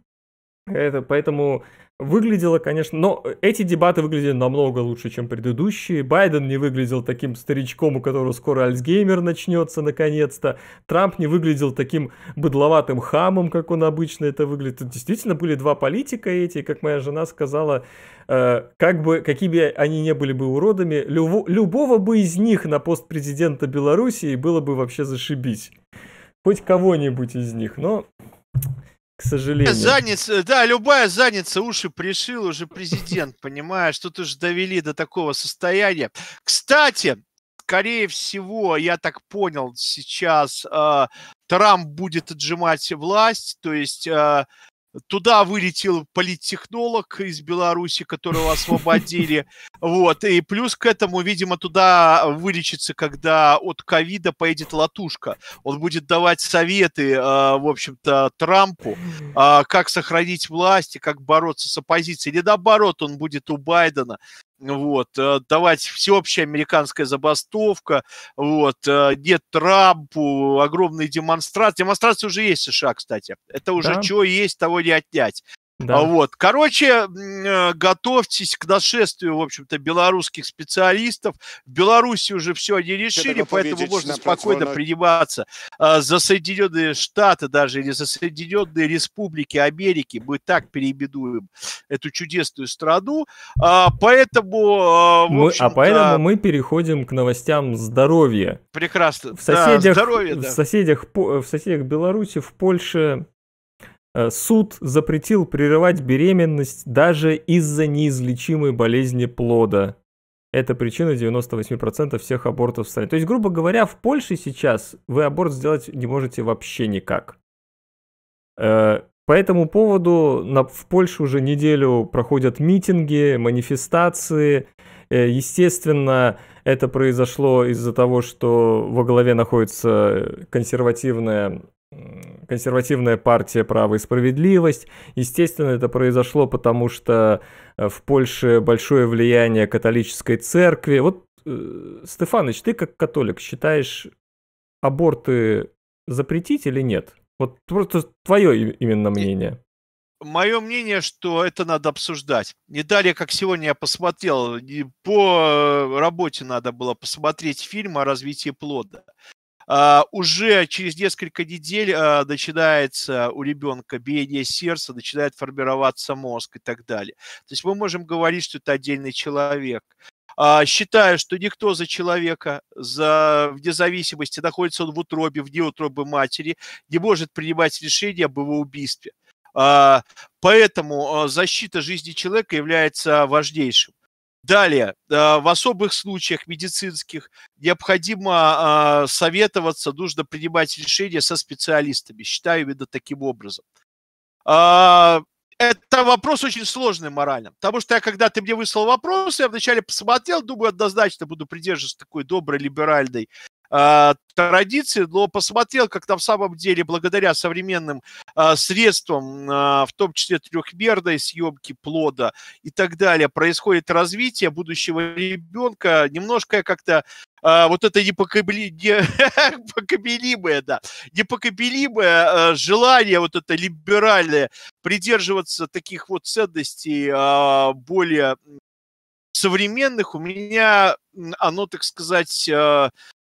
Это, поэтому Выглядело, конечно, но эти дебаты выглядели намного лучше, чем предыдущие. Байден не выглядел таким старичком, у которого скоро Альцгеймер начнется наконец-то. Трамп не выглядел таким быдловатым хамом, как он обычно это выглядит. Тут действительно были два политика эти, и, как моя жена сказала, э, как бы, какими они не были бы уродами, любо, любого бы из них на пост президента Белоруссии было бы вообще зашибись. Хоть кого-нибудь из них, но к сожалению. Задница, да, любая задница уши пришил уже президент, понимаешь, что ты уже довели до такого состояния. Кстати, скорее всего, я так понял, сейчас э, Трамп будет отжимать власть, то есть э, Туда вылетел политтехнолог из Беларуси, которого освободили. Вот. И плюс к этому, видимо, туда вылечится, когда от ковида поедет Латушка. Он будет давать советы, а, в общем-то, Трампу, а, как сохранить власть и как бороться с оппозицией. Или наоборот, он будет у Байдена вот, э, давать всеобщая американская забастовка, вот, э, нет Трампу, огромные демонстрации. Демонстрации уже есть в США, кстати. Это уже да. чего есть, того не отнять. Да. А вот. Короче, э, готовьтесь к нашествию, в общем-то, белорусских специалистов. В Беларуси уже все они решили, поэтому можно спокойно приниматься а, за Соединенные Штаты даже или за Соединенные Республики Америки. Мы так переименуем эту чудесную страну. А, поэтому... Мы, а поэтому мы переходим к новостям здоровья. Прекрасно. В соседях, да, здоровье, да. в соседях, в соседях Беларуси, в Польше Э, суд запретил прерывать беременность даже из-за неизлечимой болезни плода. Это причина 98% всех абортов в стране. То есть, грубо говоря, в Польше сейчас вы аборт сделать не можете вообще никак. Э, по этому поводу в Польше уже неделю проходят митинги, манифестации. Э, естественно, это произошло из-за того, что во главе находится консервативная консервативная партия «Право и справедливость». Естественно, это произошло, потому что э, в Польше большое влияние католической церкви. Вот, э, Стефаныч, ты как католик считаешь, аборты запретить или нет? Вот просто твое именно мнение. Мое мнение, что это надо обсуждать. Не далее, как сегодня я посмотрел, по э, работе надо было посмотреть фильм о развитии плода. А, уже через несколько недель а, начинается у ребенка биение сердца, начинает формироваться мозг и так далее. То есть мы можем говорить, что это отдельный человек. А, считаю, что никто за человека, за, вне зависимости, находится он в утробе, вне утробы матери, не может принимать решение об его убийстве. А, поэтому а, защита жизни человека является важнейшим. Далее, а, в особых случаях медицинских необходимо а, советоваться, нужно принимать решения со специалистами. Считаю именно таким образом. А, это вопрос очень сложный морально, потому что я, когда ты мне выслал вопрос, я вначале посмотрел, думаю, однозначно буду придерживаться такой доброй, либеральной а, традиции, но посмотрел, как на самом деле благодаря современным а, средствам, а, в том числе трехмерной съемки плода и так далее, происходит развитие будущего ребенка. Немножко я как-то вот это непокобли... непокобелимое, да, непокобелимое желание вот это либеральное придерживаться таких вот ценностей более современных у меня оно, так сказать,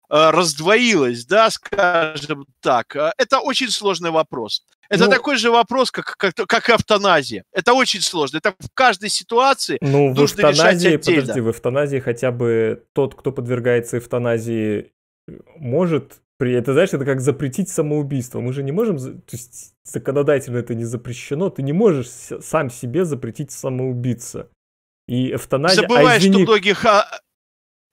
Э, раздвоилась, да, скажем так. Э, это очень сложный вопрос. Это ну, такой же вопрос, как, как, как и автоназия. Это очень сложно. Это в каждой ситуации ну, нужно в эвтаназии, решать отдельно. Подожди, в эвтаназии хотя бы тот, кто подвергается эвтаназии, может... При... Это, знаешь, это как запретить самоубийство. Мы же не можем... То есть законодательно это не запрещено. Ты не можешь сам себе запретить самоубиться. И эвтаназия... Забываешь, а, извини, что многих а,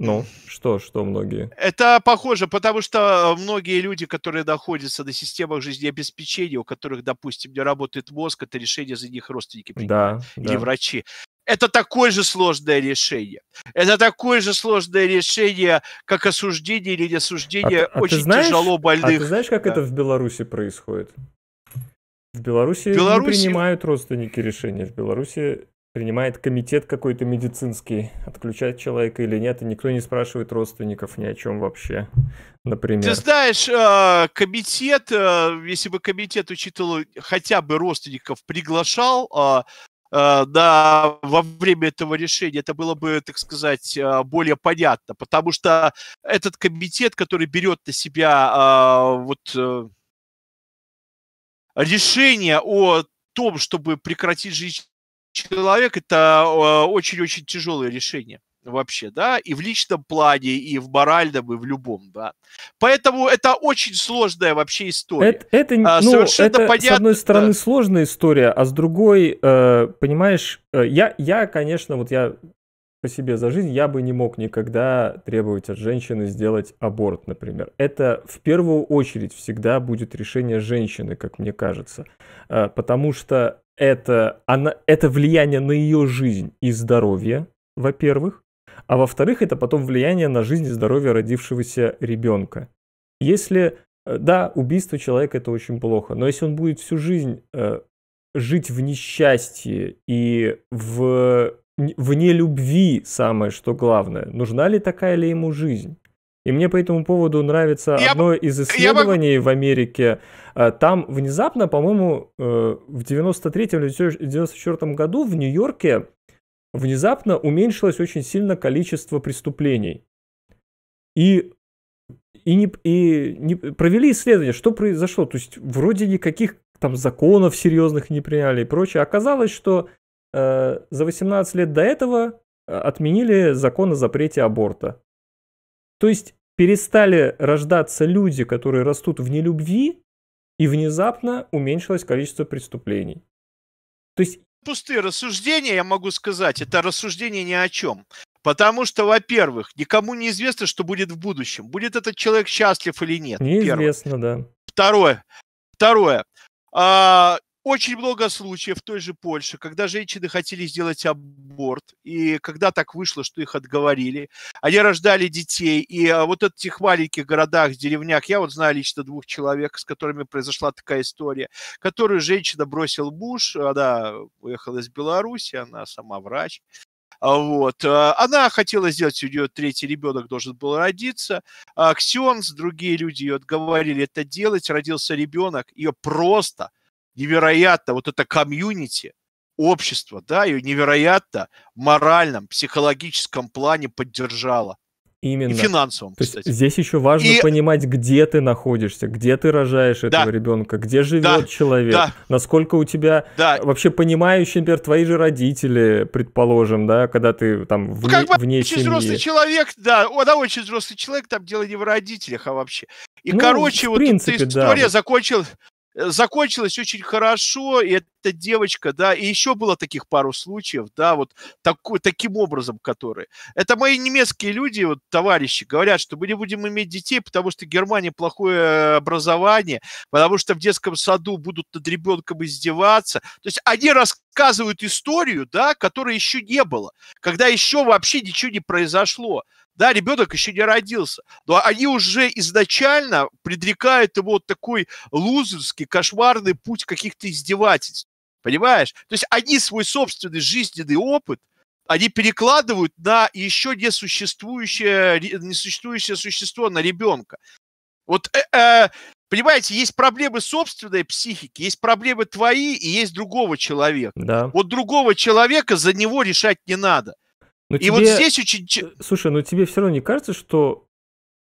ну, что, что многие? Это похоже, потому что э, многие люди, которые находятся на системах жизнеобеспечения, у которых, допустим, не работает мозг, это решение за них родственники принимают да, или да. врачи. Это такое же сложное решение. Это такое же сложное решение, как осуждение или неосуждение осуждение а, а очень знаешь, тяжело больных. А ты знаешь, как да. это в Беларуси происходит? В Беларуси, в Беларуси не принимают родственники решения. В Беларуси принимает комитет какой-то медицинский, отключать человека или нет, и никто не спрашивает родственников ни о чем вообще, например. Ты знаешь, э, комитет, э, если бы комитет учитывал, хотя бы родственников приглашал, да, э, во время этого решения, это было бы, так сказать, более понятно, потому что этот комитет, который берет на себя вот решение о том, чтобы прекратить жизнь человек это а, очень-очень тяжелое решение вообще, да, и в личном плане, и в моральном, и в любом, да. Поэтому это очень сложная вообще история. Это, это, а, ну, совершенно это понятно. с одной стороны да. сложная история, а с другой, э, понимаешь, э, я, я, конечно, вот я по себе за жизнь, я бы не мог никогда требовать от женщины сделать аборт, например. Это в первую очередь всегда будет решение женщины, как мне кажется. Э, потому что это, она, это влияние на ее жизнь и здоровье, во-первых, а во-вторых, это потом влияние на жизнь и здоровье родившегося ребенка. Если, э, да, убийство человека это очень плохо, но если он будет всю жизнь э, жить в несчастье и в, в нелюбви, самое что главное, нужна ли такая ли ему жизнь? И мне по этому поводу нравится я одно из исследований могу... в Америке. Э, там внезапно, по-моему, э, в 93-м или 94 году в Нью-Йорке внезапно уменьшилось очень сильно количество преступлений. И, и, не, и не, провели исследование, что произошло. То есть вроде никаких там законов серьезных не приняли и прочее. Оказалось, что э, за 18 лет до этого э, отменили закон о запрете аборта. То есть перестали рождаться люди, которые растут в нелюбви, и внезапно уменьшилось количество преступлений. То есть... Пустые рассуждения, я могу сказать, это рассуждение ни о чем. Потому что, во-первых, никому не известно, что будет в будущем. Будет этот человек счастлив или нет. Неизвестно, первое. да. Второе. Второе. А, очень много случаев в той же Польше, когда женщины хотели сделать аборт, и когда так вышло, что их отговорили, они рождали детей, и а, вот в этих маленьких городах, деревнях, я вот знаю лично двух человек, с которыми произошла такая история, которую женщина бросил муж, она уехала из Беларуси, она сама врач, а, вот. А, она хотела сделать, у нее третий ребенок должен был родиться. Ксенс, другие люди ее отговорили это делать. Родился ребенок, ее просто – невероятно вот это комьюнити, общество, да, ее невероятно моральном, психологическом плане поддержало. Именно. И финансовом, То кстати. здесь еще важно и... понимать, где ты находишься, где ты рожаешь да. этого ребенка, где живет да. человек, да. насколько у тебя да. вообще понимающие, например, твои же родители, предположим, да, когда ты там в ну, как бы вне очень семьи. взрослый человек, да, он да, очень взрослый человек, там дело не в родителях, а вообще. И, ну, короче, вот принципе, эта история да. закончилась, Э, закончилось очень хорошо, и эта девочка, да, и еще было таких пару случаев, да, вот такой, таким образом, которые. Это мои немецкие люди, вот товарищи, говорят, что мы не будем иметь детей, потому что Германии плохое э, образование, потому что в детском саду будут над ребенком издеваться. То есть они рассказывают историю, да, которой еще не было, когда еще вообще ничего не произошло. Да, ребенок еще не родился. Но они уже изначально предрекают ему вот такой лузерский, кошмарный путь каких-то издевательств. Понимаешь? То есть они свой собственный жизненный опыт они перекладывают на еще несуществующее, несуществующее существо, на ребенка. Вот, э, э, понимаете, есть проблемы собственной психики, есть проблемы твои и есть другого человека. Да. Вот другого человека за него решать не надо. Но и тебе... вот здесь очень... Э, слушай, но тебе все равно не кажется, что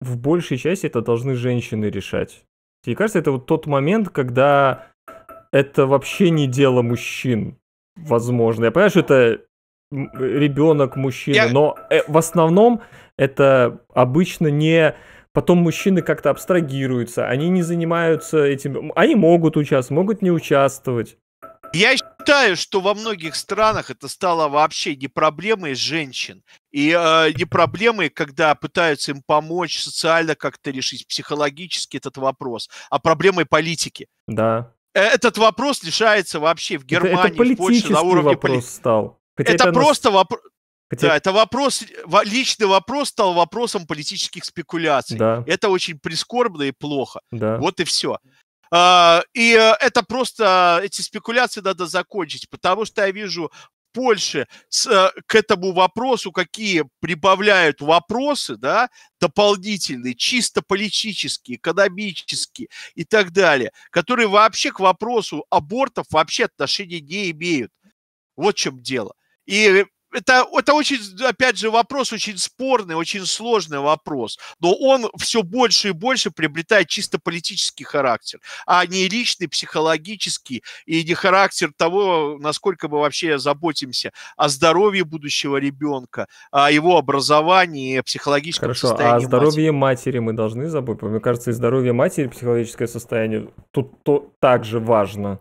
в большей части это должны женщины решать? Тебе кажется, это вот тот момент, когда это вообще не дело мужчин, возможно. Я понимаю, что это ребенок мужчина, Я... но э, в основном это обычно не... Потом мужчины как-то абстрагируются, они не занимаются этим... Они могут участвовать, могут не участвовать. Я считаю, что во многих странах это стало вообще не проблемой женщин и э, не проблемой, когда пытаются им помочь социально как-то решить психологически этот вопрос, а проблемой политики. Да. Э, этот вопрос решается вообще в Германии, это, это в Польше на уровне вопрос стал. Хотя это, это просто вопрос. Хотя... Да, это вопрос, личный вопрос стал вопросом политических спекуляций. Да. Это очень прискорбно и плохо. Да. Вот и все. А, и э, это просто, э, эти спекуляции надо закончить, потому что я вижу Польше с, э, к этому вопросу, какие прибавляют вопросы, да, дополнительные, чисто политические, экономические и так далее, которые вообще к вопросу абортов вообще отношения не имеют. Вот в чем дело. И это, это очень, опять же, вопрос очень спорный, очень сложный вопрос. Но он все больше и больше приобретает чисто политический характер, а не личный, психологический и не характер того, насколько мы вообще заботимся о здоровье будущего ребенка, о его образовании, психологическом Хорошо, состоянии. Хорошо, а о здоровье матери. матери мы должны заботиться? Мне кажется, и здоровье матери, психологическое состояние тут то, также важно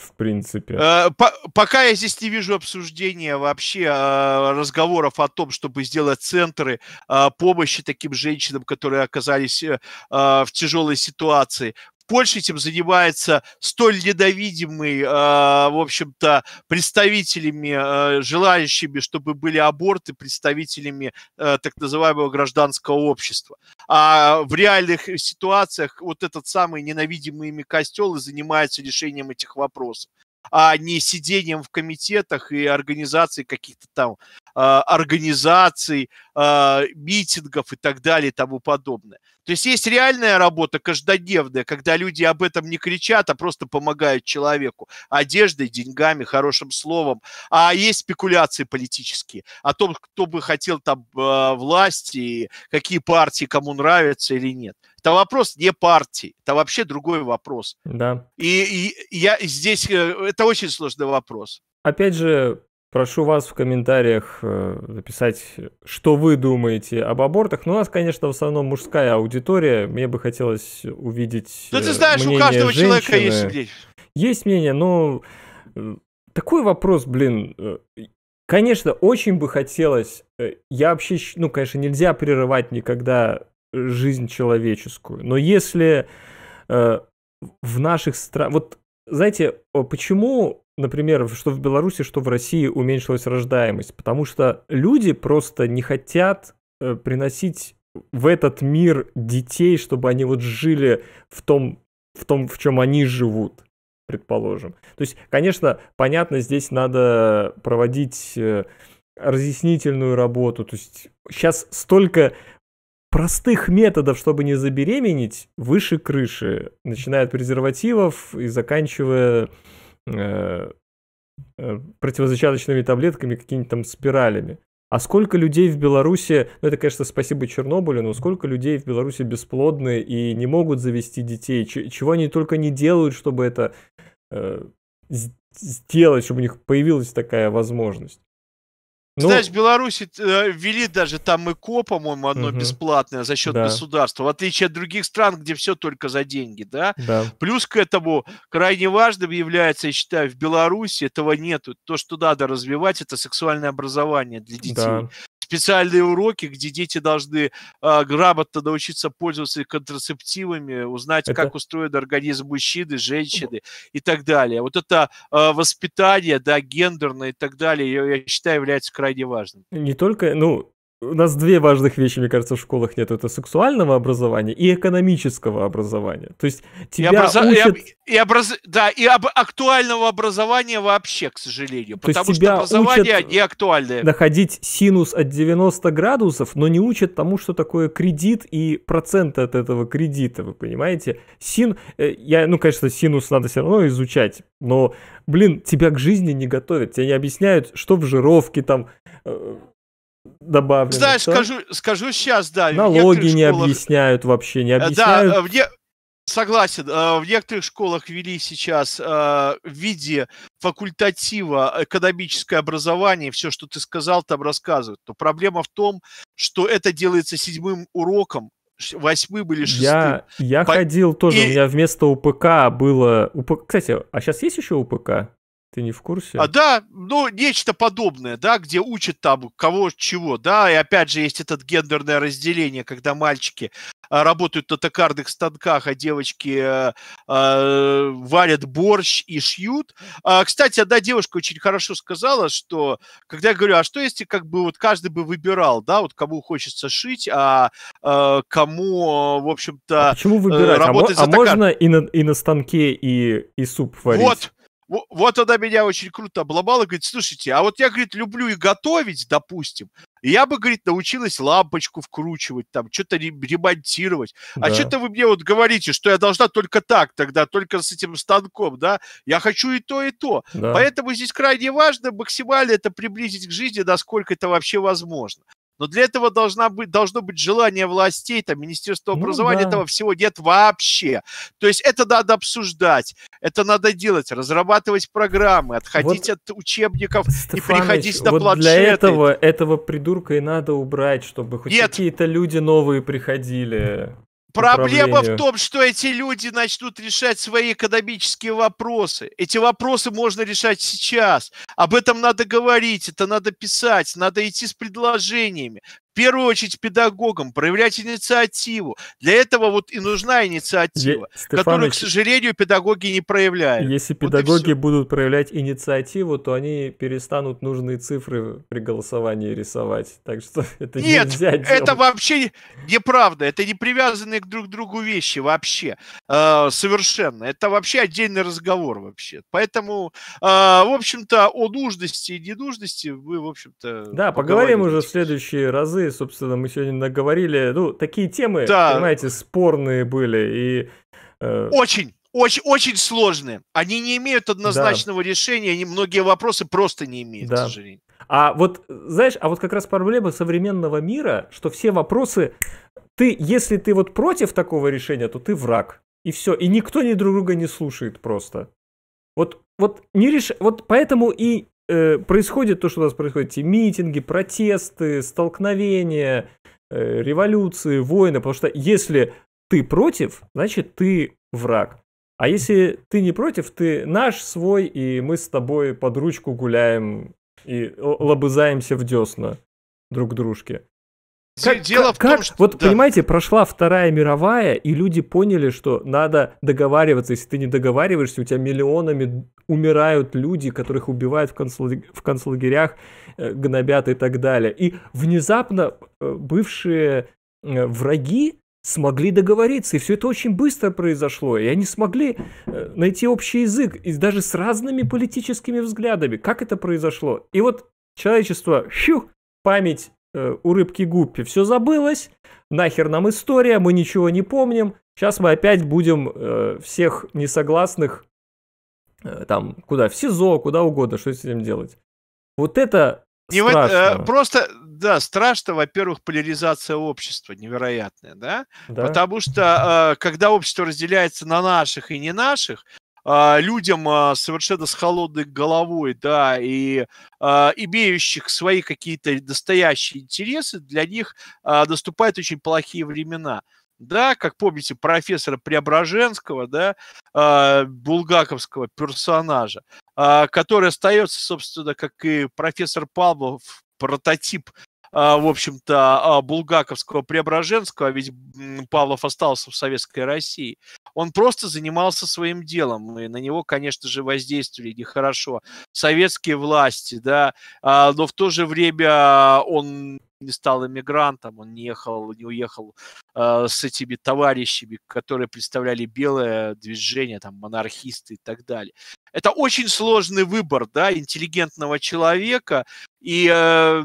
в принципе. Э, по пока я здесь не вижу обсуждения вообще э, разговоров о том, чтобы сделать центры э, помощи таким женщинам, которые оказались э, э, в тяжелой ситуации. Польше этим занимается столь недовидимый, э, в общем-то, представителями, э, желающими, чтобы были аборты, представителями э, так называемого гражданского общества. А в реальных ситуациях вот этот самый ненавидимый ими костел и занимается решением этих вопросов а не сидением в комитетах и организацией каких-то там а, организаций, а, митингов и так далее и тому подобное. То есть есть реальная работа каждодневная, когда люди об этом не кричат, а просто помогают человеку одеждой, деньгами, хорошим словом. А есть спекуляции политические о том, кто бы хотел там а, власти, какие партии кому нравятся или нет. Это вопрос не партии, это вообще другой вопрос. Да. И, и я здесь, э, это очень сложный вопрос. Опять же, Прошу вас в комментариях э, написать, что вы думаете об абортах. Ну у нас, конечно, в основном мужская аудитория. Мне бы хотелось увидеть. Ну, ты э, знаешь, мнение у каждого женщины. человека есть мнение. Есть мнение, но такой вопрос, блин. Конечно, очень бы хотелось. Я вообще, ну, конечно, нельзя прерывать никогда жизнь человеческую. Но если э, в наших странах... Вот знаете, почему, например, что в Беларуси, что в России уменьшилась рождаемость? Потому что люди просто не хотят э, приносить в этот мир детей, чтобы они вот жили в том, в том, в чем они живут, предположим. То есть, конечно, понятно, здесь надо проводить... Э, разъяснительную работу. То есть сейчас столько простых методов, чтобы не забеременеть, выше крыши, начиная от презервативов и заканчивая э, э, противозачаточными таблетками, какими-то там спиралями. А сколько людей в Беларуси, ну это, конечно, спасибо Чернобылю, но сколько людей в Беларуси бесплодны и не могут завести детей, чего они только не делают, чтобы это э, сделать, чтобы у них появилась такая возможность. Ну, Знаешь, в Беларуси э, ввели даже там ИКО, по-моему, одно угу. бесплатное за счет да. государства, в отличие от других стран, где все только за деньги, да? да. Плюс к этому крайне важным является, я считаю, в Беларуси этого нету. То, что надо развивать, это сексуальное образование для детей. Да специальные уроки, где дети должны э, грамотно научиться пользоваться контрацептивами, узнать, это... как устроен организм мужчины, женщины и так далее. Вот это э, воспитание, да, гендерное и так далее, я, я считаю, является крайне важным. Не только, ну, у нас две важных вещи, мне кажется, в школах нет. Это сексуального образования и экономического образования. То есть тебя и образа... учат... И, и образ... Да, и об... актуального образования вообще, к сожалению. То потому есть тебя что образование учат не актуальное. Находить синус от 90 градусов, но не учат тому, что такое кредит и процент от этого кредита, вы понимаете? Син... Э, я, ну, конечно, синус надо все равно изучать, но, блин, тебя к жизни не готовят. Тебе не объясняют, что в жировке там э, добавлено. Знаешь, что? скажу, скажу сейчас, да. Налоги не школах... объясняют вообще, не э, объясняют. Да, э, мне... Согласен, э, в некоторых школах ввели сейчас в виде факультатива экономическое образование, все, что ты сказал, там рассказывают. Но проблема в том, что это делается седьмым уроком, восьмым или шестым. Я, я По... ходил тоже, и... у меня вместо УПК было... Кстати, а сейчас есть еще УПК? Ты не в курсе? А, да, ну, нечто подобное, да, где учат там кого чего, да, и опять же есть этот гендерное разделение, когда мальчики а, работают на токарных станках, а девочки а, а, варят борщ и шьют. А, кстати, одна девушка очень хорошо сказала, что, когда я говорю, а что если как бы вот каждый бы выбирал, да, вот кому хочется шить, а, а кому, в общем-то, а почему э, выбирать? А работать а, за а токар... можно и на, и на станке, и, и суп варить? Вот, вот она меня очень круто обломала, говорит, слушайте, а вот я, говорит, люблю и готовить, допустим, я бы, говорит, научилась лампочку вкручивать, там, что-то ремонтировать. А да. А что-то вы мне вот говорите, что я должна только так тогда, только с этим станком, да? Я хочу и то, и то. Да. Поэтому здесь крайне важно максимально это приблизить к жизни, насколько это вообще возможно. Но для этого должна быть, должно быть желание властей, там, Министерство ну образования, ну, да. этого всего нет вообще. То есть это надо обсуждать, это надо делать, разрабатывать программы, отходить вот, от учебников Стефаныч, и приходить на вот планшеты. для этого, этого придурка и надо убрать, чтобы хоть какие-то люди новые приходили. Проблема в том, что эти люди начнут решать свои экономические вопросы. Эти вопросы можно решать сейчас. Об этом надо говорить, это надо писать, надо идти с предложениями в первую очередь педагогам, проявлять инициативу. Для этого вот и нужна инициатива, е- которую, к сожалению, педагоги не проявляют. Если педагоги вот будут проявлять инициативу, то они перестанут нужные цифры при голосовании рисовать. Так что это Нет, нельзя делать. это вообще неправда. Это не привязанные к друг другу вещи вообще. А, совершенно. Это вообще отдельный разговор вообще. Поэтому, а, в общем-то, о нужности и ненужности вы, в общем-то... Да, поговорим уже в следующие разы разы, собственно, мы сегодня наговорили, ну, такие темы, да. понимаете, спорные были. И, э... Очень! Очень, очень сложные. Они не имеют однозначного да. решения, они многие вопросы просто не имеют, да. к сожалению. А вот, знаешь, а вот как раз проблема современного мира, что все вопросы, ты, если ты вот против такого решения, то ты враг. И все. И никто ни друг друга не слушает просто. Вот, вот, не реш... вот поэтому и э, происходит то, что у нас происходит, эти митинги, протесты, столкновения, э, революции, войны, потому что если ты против, значит ты враг. А если ты не против, ты наш, свой, и мы с тобой под ручку гуляем и лобызаемся в десна друг дружке. Как, Дело как, в том, как? что... Вот, да. понимаете, прошла Вторая мировая, и люди поняли, что надо договариваться. Если ты не договариваешься, у тебя миллионами умирают люди, которых убивают в, концл... в концлагерях, э, гнобят и так далее. И внезапно э, бывшие э, враги смогли договориться, и все это очень быстро произошло, и они смогли найти общий язык, и даже с разными политическими взглядами. Как это произошло? И вот человечество, фью, память Э, у рыбки Гуппи все забылось, нахер нам история, мы ничего не помним, сейчас мы опять будем э, всех несогласных э, там куда, в СИЗО, куда угодно, что с этим делать. Вот это не страшно. Вот, э, просто, да, страшно, во-первых, поляризация общества невероятная, да? да. Потому что, э, когда общество разделяется на наших и не наших, а, людям а, совершенно с холодной головой, да, и а, имеющих свои какие-то настоящие интересы, для них а, наступают очень плохие времена. Да, как помните, профессора Преображенского, да, а, булгаковского персонажа, а, который остается, собственно, как и профессор Павлов, прототип а, в общем-то, а, Булгаковского, Преображенского, а ведь Павлов остался в Советской России, он просто занимался своим делом, и на него, конечно же, воздействовали нехорошо советские власти, да, но в то же время он не стал эмигрантом, он не ехал, не уехал э, с этими товарищами, которые представляли белое движение, там, монархисты и так далее. Это очень сложный выбор, да, интеллигентного человека, и э,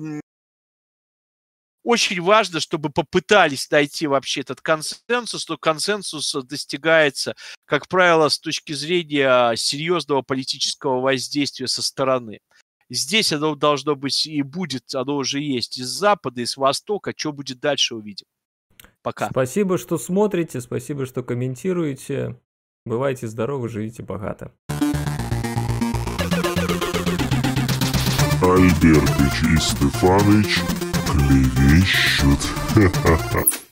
очень важно, чтобы попытались найти вообще этот консенсус, но консенсус достигается, как правило, с точки зрения серьезного политического воздействия со стороны. Здесь оно должно быть и будет, оно уже есть из Запада, из Востока. Что будет дальше, увидим. Пока. Спасибо, что смотрите, спасибо, что комментируете. Бывайте здоровы, живите богато. Альбертович и Стефаныч Дракны вещут. Ха-ха-ха.